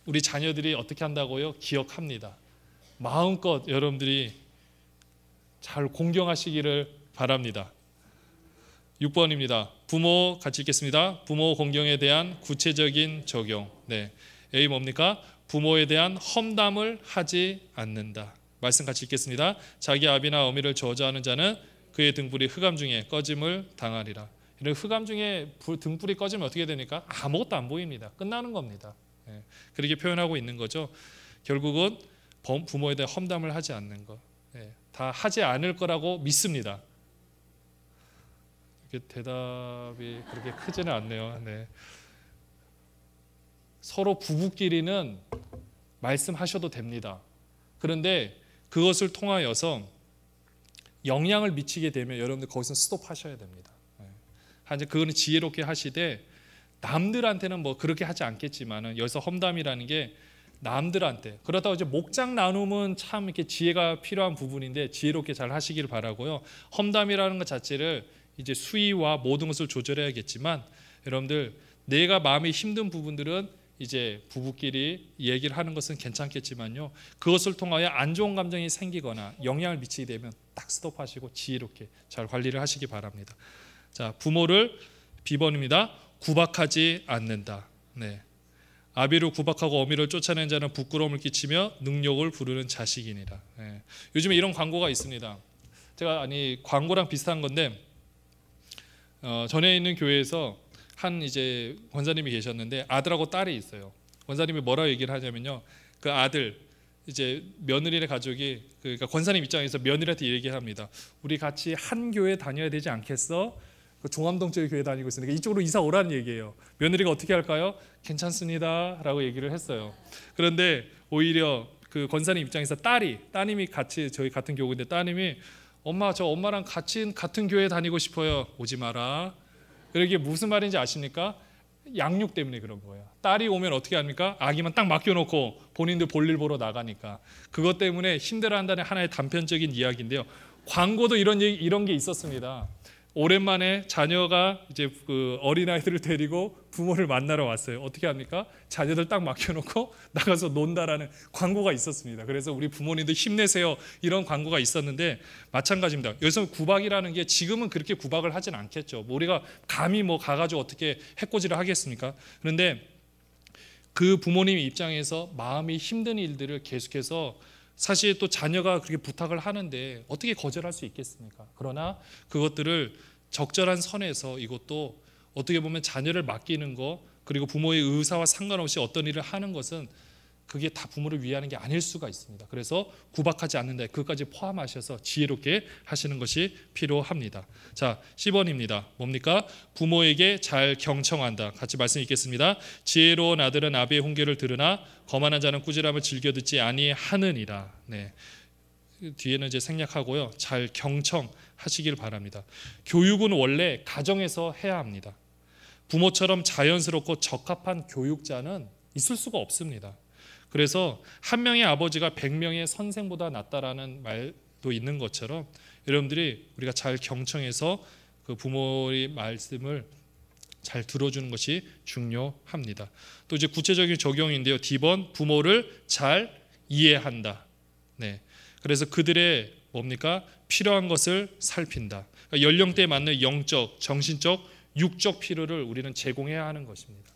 우리 자녀들이 어떻게 한다고요? 기억합니다. 마음껏 여러분들이 잘 공경하시기를 바랍니다. 6번입니다. 부모 같이 읽겠습니다. 부모 공경에 대한 구체적인 적용. 네. A 뭡니까? 부모에 대한 험담을 하지 않는다. 말씀 같이 읽겠습니다. 자기 아비나 어미를 저주하는 자는 그의 등불이 흑암 중에 꺼짐을 당하리라. 이런 흑암 중에 불, 등불이 꺼지면 어떻게 되니까 아무것도 안 보입니다. 끝나는 겁니다. 예, 그렇게 표현하고 있는 거죠. 결국은 부모에 대한 험담을 하지 않는 것. 예, 네. 다 하지 않을 거라고 믿습니다. 그 대답이 그렇게 크지는 않네요. 네. 서로 부부끼리는 말씀하셔도 됩니다. 그런데 그것을 통하여서 영향을 미치게 되면 여러분들 거기서 스톱하셔야 됩니다. 네. 하여 그거는 지혜롭게 하시되 남들한테는 뭐 그렇게 하지 않겠지만은 여기서 험담이라는 게 남들한테 그렇다고 이제 목장 나눔은 참 이렇게 지혜가 필요한 부분인데 지혜롭게 잘 하시길 바라고요. 험담이라는 것 자체를 이제 수위와 모든 것을 조절해야겠지만 여러분들 내가 마음이 힘든 부분들은 이제 부부끼리 얘기를 하는 것은 괜찮겠지만요. 그것을 통하여 안 좋은 감정이 생기거나 영향을 미치게 되면 딱 스톱하시고 지혜롭게 잘 관리를 하시기 바랍니다. 자, 부모를 비번입니다. 구박하지 않는다. 네. 아비를 구박하고 어미를 쫓아낸 자는 부끄러움을 끼치며 능력을 부르는 자식이니라. 네. 요즘에 이런 광고가 있습니다. 제가 아니 광고랑 비슷한 건데 어, 전에 있는 교회에서 한 이제 권사님이 계셨는데 아들하고 딸이 있어요. 권사님이 뭐라고 얘기를 하냐면요. 그 아들 이제 며느리네 가족이 그러니까 권사님 입장에서 며느리한테 얘기합니다. 우리 같이 한 교회 다녀야 되지 않겠어? 그 종암동 쪽에 교회 다니고 있으니까 이쪽으로 이사 오라는 얘기예요. 며느리가 어떻게 할까요? 괜찮습니다라고 얘기를 했어요. 그런데 오히려 그 권사님 입장에서 딸이 따님이 같이 저희 같은 교구인데 따님이 엄마 저 엄마랑 같이 같은 교회 다니고 싶어요. 오지 마라. 이게 무슨 말인지 아십니까? 양육 때문에 그런 거예요. 딸이 오면 어떻게 합니까? 아기만 딱 맡겨놓고 본인들 볼일 보러 나가니까 그것 때문에 힘들어한다는 하나의 단편적인 이야기인데요. 광고도 이런 얘기, 이런 게 있었습니다. 오랜만에 자녀가 이제 그 어린아이들을 데리고 부모를 만나러 왔어요. 어떻게 합니까? 자녀들 딱 맡겨놓고 나가서 논다라는 광고가 있었습니다. 그래서 우리 부모님들 힘내세요. 이런 광고가 있었는데 마찬가지입니다. 여기서 구박이라는 게 지금은 그렇게 구박을 하진 않겠죠. 뭐 우리가 감히 뭐 가가지고 어떻게 해코지를 하겠습니까? 그런데 그 부모님 입장에서 마음이 힘든 일들을 계속해서 사실 또 자녀가 그렇게 부탁을 하는데 어떻게 거절할 수 있겠습니까? 그러나 그것들을 적절한 선에서 이것도 어떻게 보면 자녀를 맡기는 거 그리고 부모의 의사와 상관없이 어떤 일을 하는 것은 그게 다 부모를 위하는 게 아닐 수가 있습니다. 그래서 구박하지 않는다. 그까지 포함하셔서 지혜롭게 하시는 것이 필요합니다. 자, 10번입니다. 뭡니까? 부모에게 잘 경청한다. 같이 말씀 읽겠습니다. 지혜로운 아들은 아비의 훈계를 들으나 거만한 자는 꾸지람을 즐겨 듣지 아니하느니라. 네. 뒤에는 이제 생략하고요. 잘 경청하시길 바랍니다. 교육은 원래 가정에서 해야 합니다. 부모처럼 자연스럽고 적합한 교육자는 있을 수가 없습니다. 그래서 한 명의 아버지가 백명의 선생보다 낫다라는 말도 있는 것처럼 여러분들이 우리가 잘 경청해서 그 부모의 말씀을 잘 들어주는 것이 중요합니다. 또 이제 구체적인 적용인데요. D번 부모를 잘 이해한다. 네. 그래서 그들의 뭡니까? 필요한 것을 살핀다. 그러니까 연령대에 맞는 영적, 정신적, 육적 필요를 우리는 제공해야 하는 것입니다.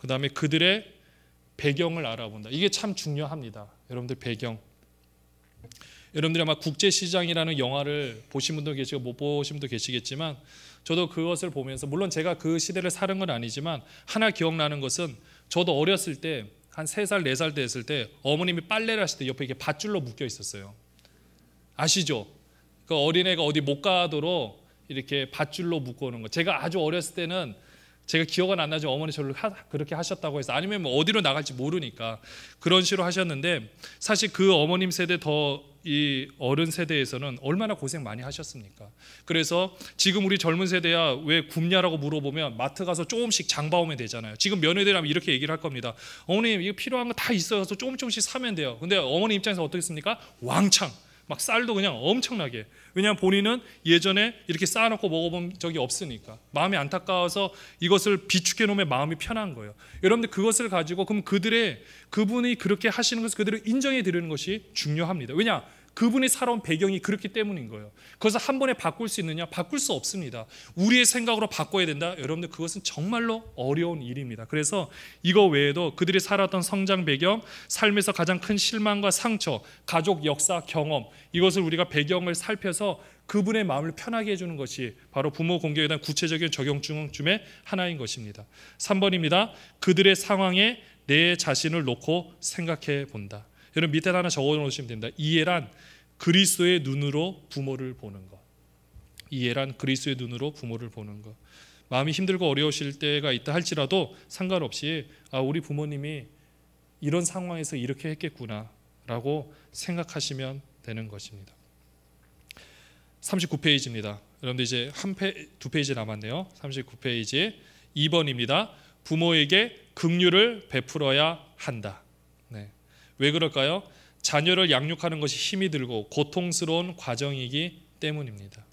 그 다음에 그들의 배경을 알아본다. 이게 참 중요합니다. 여러분들 배경. 여러분들이 아마 국제시장이라는 영화를 보신 분도 계시고 못 보신 분도 계시겠지만 저도 그것을 보면서 물론 제가 그 시대를 사는 건 아니지만 하나 기억나는 것은 저도 어렸을 때 한 세 살 네살 됐을 때 어머님이 빨래를 하실 때 옆에 이렇게 밧줄로 묶여 있었어요. 아시죠? 그 어린애가 어디 못 가도록 이렇게 밧줄로 묶어 놓은 거. 제가 아주 어렸을 때는 제가 기억은 안나죠 어머니 저를 하, 그렇게 하셨다고 해서 아니면 뭐 어디로 나갈지 모르니까 그런 식으로 하셨는데 사실 그 어머님 세대 더 이 어른 세대에서는 얼마나 고생 많이 하셨습니까? 그래서 지금 우리 젊은 세대야 왜 굶냐라고 물어보면 마트 가서 조금씩 장바오면 되잖아요. 지금 며느리라면 이렇게 얘기를 할 겁니다. 어머님 이거 필요한 거 다 있어서 조금 조금씩 사면 돼요. 근데 어머니 입장에서 어떻겠습니까? 왕창 막 쌀도 그냥 엄청나게. 왜냐하면 본인은 예전에 이렇게 쌓아놓고 먹어본 적이 없으니까. 마음이 안타까워서 이것을 비축해 놓으면 마음이 편한 거예요. 여러분들 그것을 가지고 그럼 그들의 그분이 그렇게 하시는 것을 그대로 인정해 드리는 것이 중요합니다. 왜냐? 그분이 살아온 배경이 그렇기 때문인 거예요. 그것을 한 번에 바꿀 수 있느냐? 바꿀 수 없습니다. 우리의 생각으로 바꿔야 된다. 여러분들 그것은 정말로 어려운 일입니다. 그래서 이거 외에도 그들이 살았던 성장 배경, 삶에서 가장 큰 실망과 상처, 가족 역사 경험 이것을 우리가 배경을 살펴서 그분의 마음을 편하게 해주는 것이 바로 부모 공격에 대한 구체적인 적용 중의 하나인 것입니다. 3번입니다. 그들의 상황에 내 자신을 놓고 생각해 본다. 여러분 밑에 하나 적어놓으시면 됩니다. 이해란 그리스도의 눈으로 부모를 보는 것. 이해란 그리스도의 눈으로 부모를 보는 것. 마음이 힘들고 어려우실 때가 있다 할지라도 상관없이 아 우리 부모님이 이런 상황에서 이렇게 했겠구나라고 생각하시면 되는 것입니다. 39페이지입니다. 여러분들 이제 한 페, 두 페이지 남았네요. 39페이지 2번입니다. 부모에게 긍휼을 베풀어야 한다. 왜 그럴까요? 자녀를 양육하는 것이 힘이 들고 고통스러운 과정이기 때문입니다.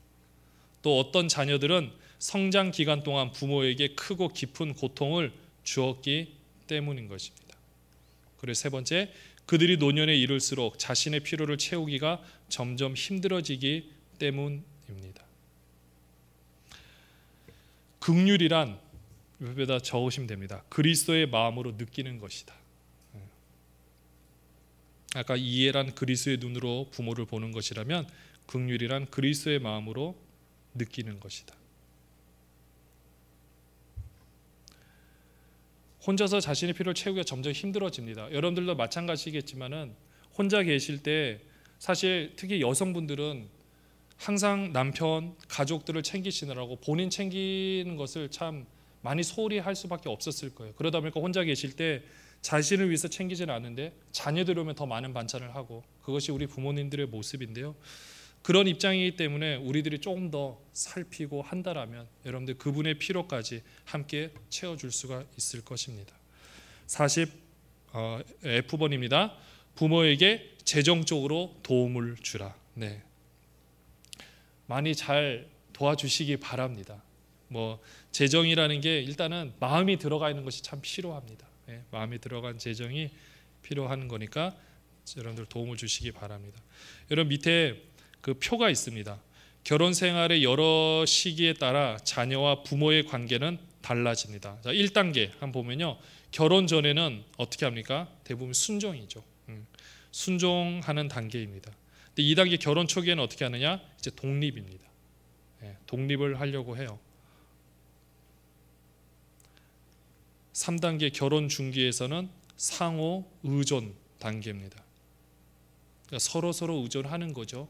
또 어떤 자녀들은 성장 기간 동안 부모에게 크고 깊은 고통을 주었기 때문인 것입니다. 그리고 세 번째, 그들이 노년에 이를수록 자신의 필요를 채우기가 점점 힘들어지기 때문입니다. 극률이란 옆에다 적으시면 됩니다. 그리스도의 마음으로 느끼는 것이다. 아까 이해란 그리스의 눈으로 부모를 보는 것이라면 극률이란 그리스의 마음으로 느끼는 것이다. 혼자서 자신의 필요를 채우기가 점점 힘들어집니다. 여러분들도 마찬가지겠지만은 혼자 계실 때 사실 특히 여성분들은 항상 남편, 가족들을 챙기시느라고 본인 챙기는 것을 참 많이 소홀히 할 수밖에 없었을 거예요. 그러다 보니까 혼자 계실 때 자신을 위해서 챙기지는 않는데 자녀들 이 오면 더 많은 반찬을 하고 그것이 우리 부모님들의 모습인데요. 그런 입장이기 때문에 우리들이 조금 더 살피고 한다라면 여러분들 그분의 필요까지 함께 채워줄 수가 있을 것입니다. 40 어, F번입니다. 부모에게 재정적으로 도움을 주라. 네. 많이 잘 도와주시기 바랍니다. 뭐 재정이라는 게 일단은 마음이 들어가 있는 것이 참 필요합니다. 예, 마음이 들어간 재정이 필요한 거니까 여러분들 도움을 주시기 바랍니다. 여러분 밑에 그 표가 있습니다. 결혼 생활의 여러 시기에 따라 자녀와 부모의 관계는 달라집니다. 자, 1단계 한 보면요. 결혼 전에는 어떻게 합니까? 대부분 순종이죠. 음, 순종하는 단계입니다. 근데 2단계 결혼 초기에는 어떻게 하느냐? 이제 독립입니다. 예, 독립을 하려고 해요. 3단계 결혼 중기에서는 상호 의존 단계입니다. 그러니까 서로 서로 의존하는 거죠.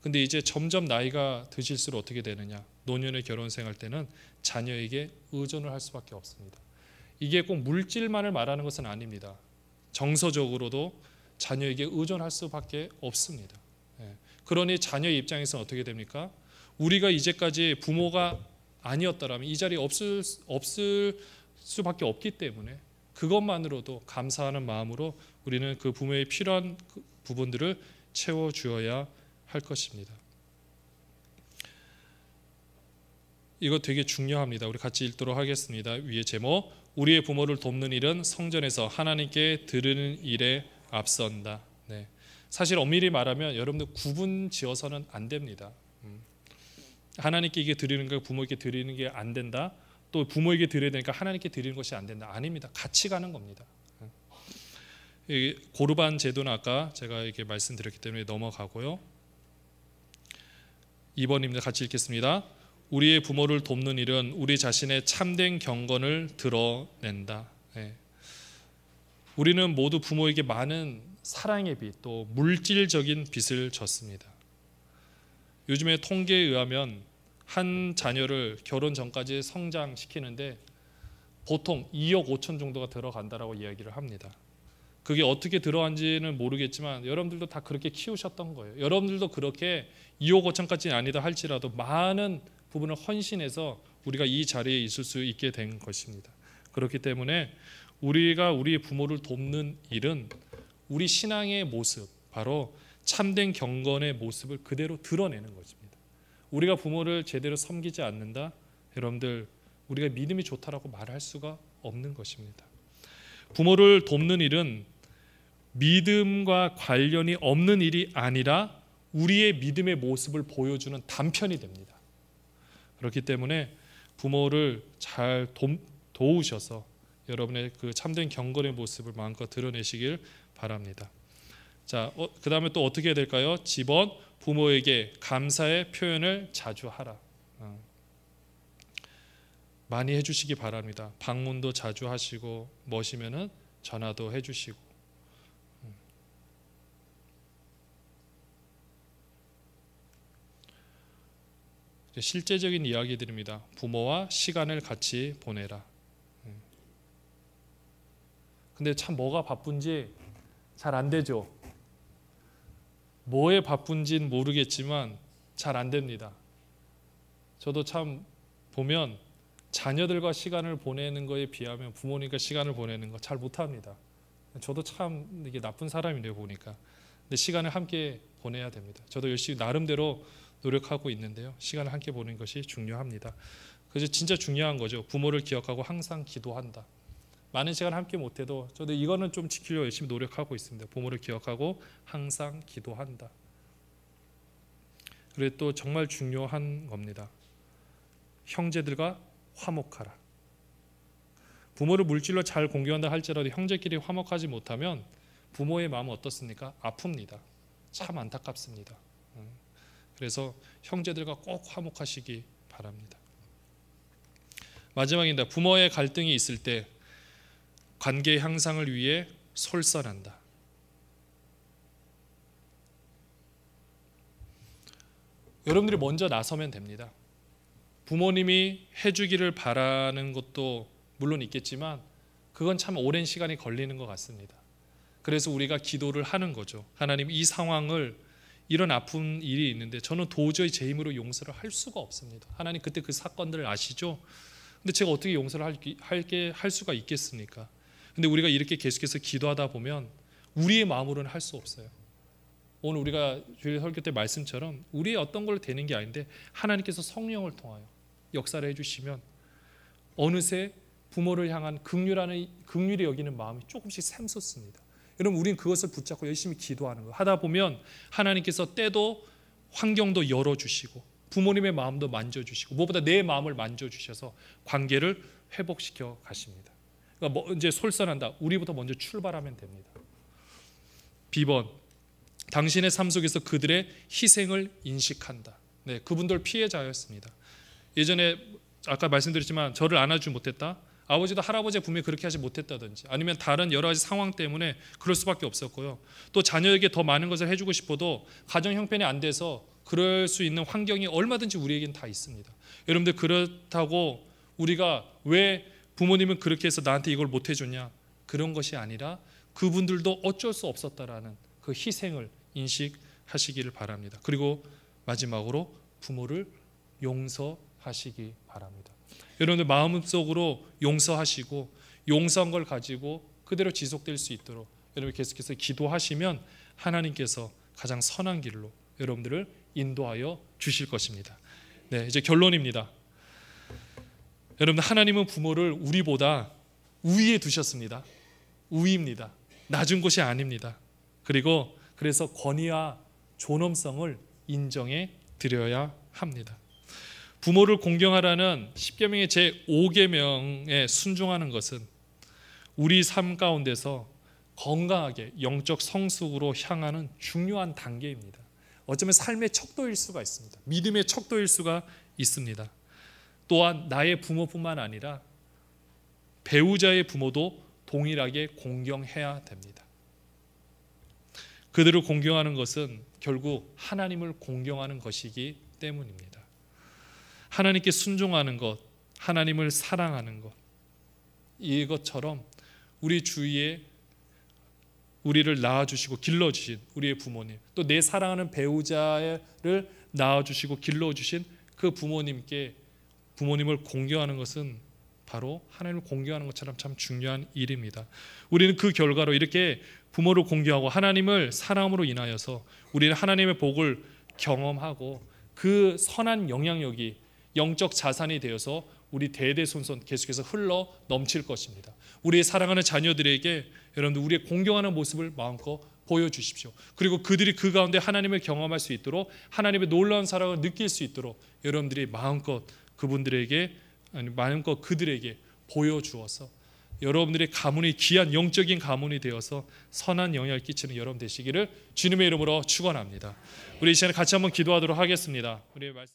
근데 이제 점점 나이가 드실수록 어떻게 되느냐? 노년의 결혼 생활 때는 자녀에게 의존을 할 수밖에 없습니다. 이게 꼭 물질만을 말하는 것은 아닙니다. 정서적으로도 자녀에게 의존할 수밖에 없습니다. 예. 그러니 자녀 입장에서 어떻게 됩니까? 우리가 이제까지 부모가 아니었다라면 이자리 없을 없을 수밖에 없기 때문에 그것만으로도 감사하는 마음으로 우리는 그 부모의 필요한 그 부분들을 채워 주어야 할 것입니다. 이거 되게 중요합니다. 우리 같이 읽도록 하겠습니다. 위에 제목 우리의 부모를 돕는 일은 성전에서 하나님께 들으는 일에 앞선다. 네. 사실 엄밀히 말하면 여러분들 구분 지어서는 안 됩니다. 음. 하나님께 이게 드리는 거 부모에게 드리는 게 안 된다. 또 부모에게 드려야 되니까 하나님께 드리는 것이 안 된다. 아닙니다. 같이 가는 겁니다. 고르반 제도는 아까 제가 이렇게 말씀드렸기 때문에 넘어가고요. 2번입니다. 같이 읽겠습니다. 우리의 부모를 돕는 일은 우리 자신의 참된 경건을 드러낸다. 예. 우리는 모두 부모에게 많은 사랑의 빚, 또 물질적인 빚을 졌습니다. 요즘의 통계에 의하면 한 자녀를 결혼 전까지 성장시키는데 보통 2억 5천 정도가 들어간다라고 이야기를 합니다. 그게 어떻게 들어간지는 모르겠지만 여러분들도 다 그렇게 키우셨던 거예요. 여러분들도 그렇게 2억 5천까지는 아니다 할지라도 많은 부분을 헌신해서 우리가 이 자리에 있을 수 있게 된 것입니다. 그렇기 때문에 우리가 우리 부모를 돕는 일은 우리 신앙의 모습, 바로 참된 경건의 모습을 그대로 드러내는 것입니다. 우리가 부모를 제대로 섬기지 않는다. 여러분들 우리가 믿음이 좋다라고 말할 수가 없는 것입니다. 부모를 돕는 일은 믿음과 관련이 없는 일이 아니라 우리의 믿음의 모습을 보여주는 단편이 됩니다. 그렇기 때문에 부모를 잘 도, 도우셔서 여러분의 그 참된 경건의 모습을 마음껏 드러내시길 바랍니다. 자, 어, 그 다음에 또 어떻게 해야 될까요? 집안 부모에게 감사의 표현을 자주 하라. 어. 많이 해주시기 바랍니다. 방문도 자주 하시고 멋이면은 전화도 해주시고. 음. 실제적인 이야기들입니다. 부모와 시간을 같이 보내라. 음. 근데 참 뭐가 바쁜지 잘 안 되죠. 뭐에 바쁜진 모르겠지만 잘 안 됩니다. 저도 참 보면 자녀들과 시간을 보내는 거에 비하면 부모님과 시간을 보내는 거잘 못합니다. 저도 참 이게 나쁜 사람이네요 보니까. 근데 시간을 함께 보내야 됩니다. 저도 열심히 나름대로 노력하고 있는데요. 시간을 함께 보는 것이 중요합니다. 그래서 진짜 중요한 거죠. 부모를 기억하고 항상 기도한다. 많은 시간 함께 못해도 저도 이거는 좀 지키려고 열심히 노력하고 있습니다. 부모를 기억하고 항상 기도한다. 그리고 또 정말 중요한 겁니다. 형제들과 화목하라. 부모를 물질로 잘 공경한다 할지라도 형제끼리 화목하지 못하면 부모의 마음은 어떻습니까? 아픕니다. 참 안타깝습니다. 음. 그래서 형제들과 꼭 화목하시기 바랍니다. 마지막입니다. 부모의 갈등이 있을 때 관계 향상을 위해 솔선한다. 여러분들이 먼저 나서면 됩니다. 부모님이 해주기를 바라는 것도 물론 있겠지만 그건 참 오랜 시간이 걸리는 것 같습니다. 그래서 우리가 기도를 하는 거죠. 하나님 이 상황을 이런 아픈 일이 있는데 저는 도저히 제 힘으로 용서를 할 수가 없습니다. 하나님 그때 그 사건들을 아시죠? 근데 제가 어떻게 용서를 할게 할 수가 있겠습니까? 근데 우리가 이렇게 계속해서 기도하다 보면 우리의 마음으로는 할 수 없어요. 오늘 우리가 주일 설교 때 말씀처럼 우리의 어떤 걸 되는 게 아닌데 하나님께서 성령을 통하여 역사를 해주시면 어느새 부모를 향한 극률하는 극률이 여기는 마음이 조금씩 샘솟습니다. 여러분 우리는 그것을 붙잡고 열심히 기도하는 거 하다 보면 하나님께서 때도 환경도 열어주시고 부모님의 마음도 만져주시고 무엇보다 내 마음을 만져주셔서 관계를 회복시켜 가십니다. 그러니까 뭐 이제 솔선한다. 우리부터 먼저 출발하면 됩니다. 비번 당신의 삶 속에서 그들의 희생을 인식한다. 네, 그분들 피해자였습니다. 예전에 아까 말씀드렸지만 저를 안아주지 못했다. 아버지도 할아버지 분명히 그렇게 하지 못했다든지 아니면 다른 여러 가지 상황 때문에 그럴 수밖에 없었고요. 또 자녀에게 더 많은 것을 해주고 싶어도 가정 형편이 안 돼서 그럴 수 있는 환경이 얼마든지 우리에겐 다 있습니다. 여러분들 그렇다고 우리가 왜 부모님은 그렇게 해서 나한테 이걸 못 해줬냐 그런 것이 아니라 그분들도 어쩔 수 없었다라는 그 희생을 인식하시기를 바랍니다. 그리고 마지막으로 부모를 용서하시기 바랍니다. 여러분들 마음속으로 용서하시고 용서한 걸 가지고 그대로 지속될 수 있도록 여러분 계속해서 기도하시면 하나님께서 가장 선한 길로 여러분들을 인도하여 주실 것입니다. 네, 이제 결론입니다. 여러분 하나님은 부모를 우리보다 우위에 두셨습니다. 우위입니다. 낮은 곳이 아닙니다. 그리고 그래서 권위와 존엄성을 인정해 드려야 합니다. 부모를 공경하라는 10계명의 제 5계명에 순종하는 것은 우리 삶 가운데서 건강하게 영적 성숙으로 향하는 중요한 단계입니다. 어쩌면 삶의 척도일 수가 있습니다. 믿음의 척도일 수가 있습니다. 또한 나의 부모뿐만 아니라 배우자의 부모도 동일하게 공경해야 됩니다. 그들을 공경하는 것은 결국 하나님을 공경하는 것이기 때문입니다. 하나님께 순종하는 것, 하나님을 사랑하는 것. 이것처럼 우리 주위에 우리를 낳아주시고 길러주신 우리의 부모님, 또 내 사랑하는 배우자를 낳아주시고 길러주신 그 부모님께 부모님을 공경하는 것은 바로 하나님을 공경하는 것처럼 참 중요한 일입니다. 우리는 그 결과로 이렇게 부모를 공경하고 하나님을 사랑으로 인하여서 우리는 하나님의 복을 경험하고 그 선한 영향력이 영적 자산이 되어서 우리 대대손손 계속해서 흘러 넘칠 것입니다. 우리의 사랑하는 자녀들에게 여러분들 우리의 공경하는 모습을 마음껏 보여주십시오. 그리고 그들이 그 가운데 하나님을 경험할 수 있도록 하나님의 놀라운 사랑을 느낄 수 있도록 여러분들이 마음껏 그분들에게 아니 마음껏 그들에게 보여주어서 여러분들의 가문이 귀한 영적인 가문이 되어서 선한 영향을 끼치는 여러분 되시기를 주님의 이름으로 축원합니다. 우리 이 시간에 같이 한번 기도하도록 하겠습니다. 우리 말씀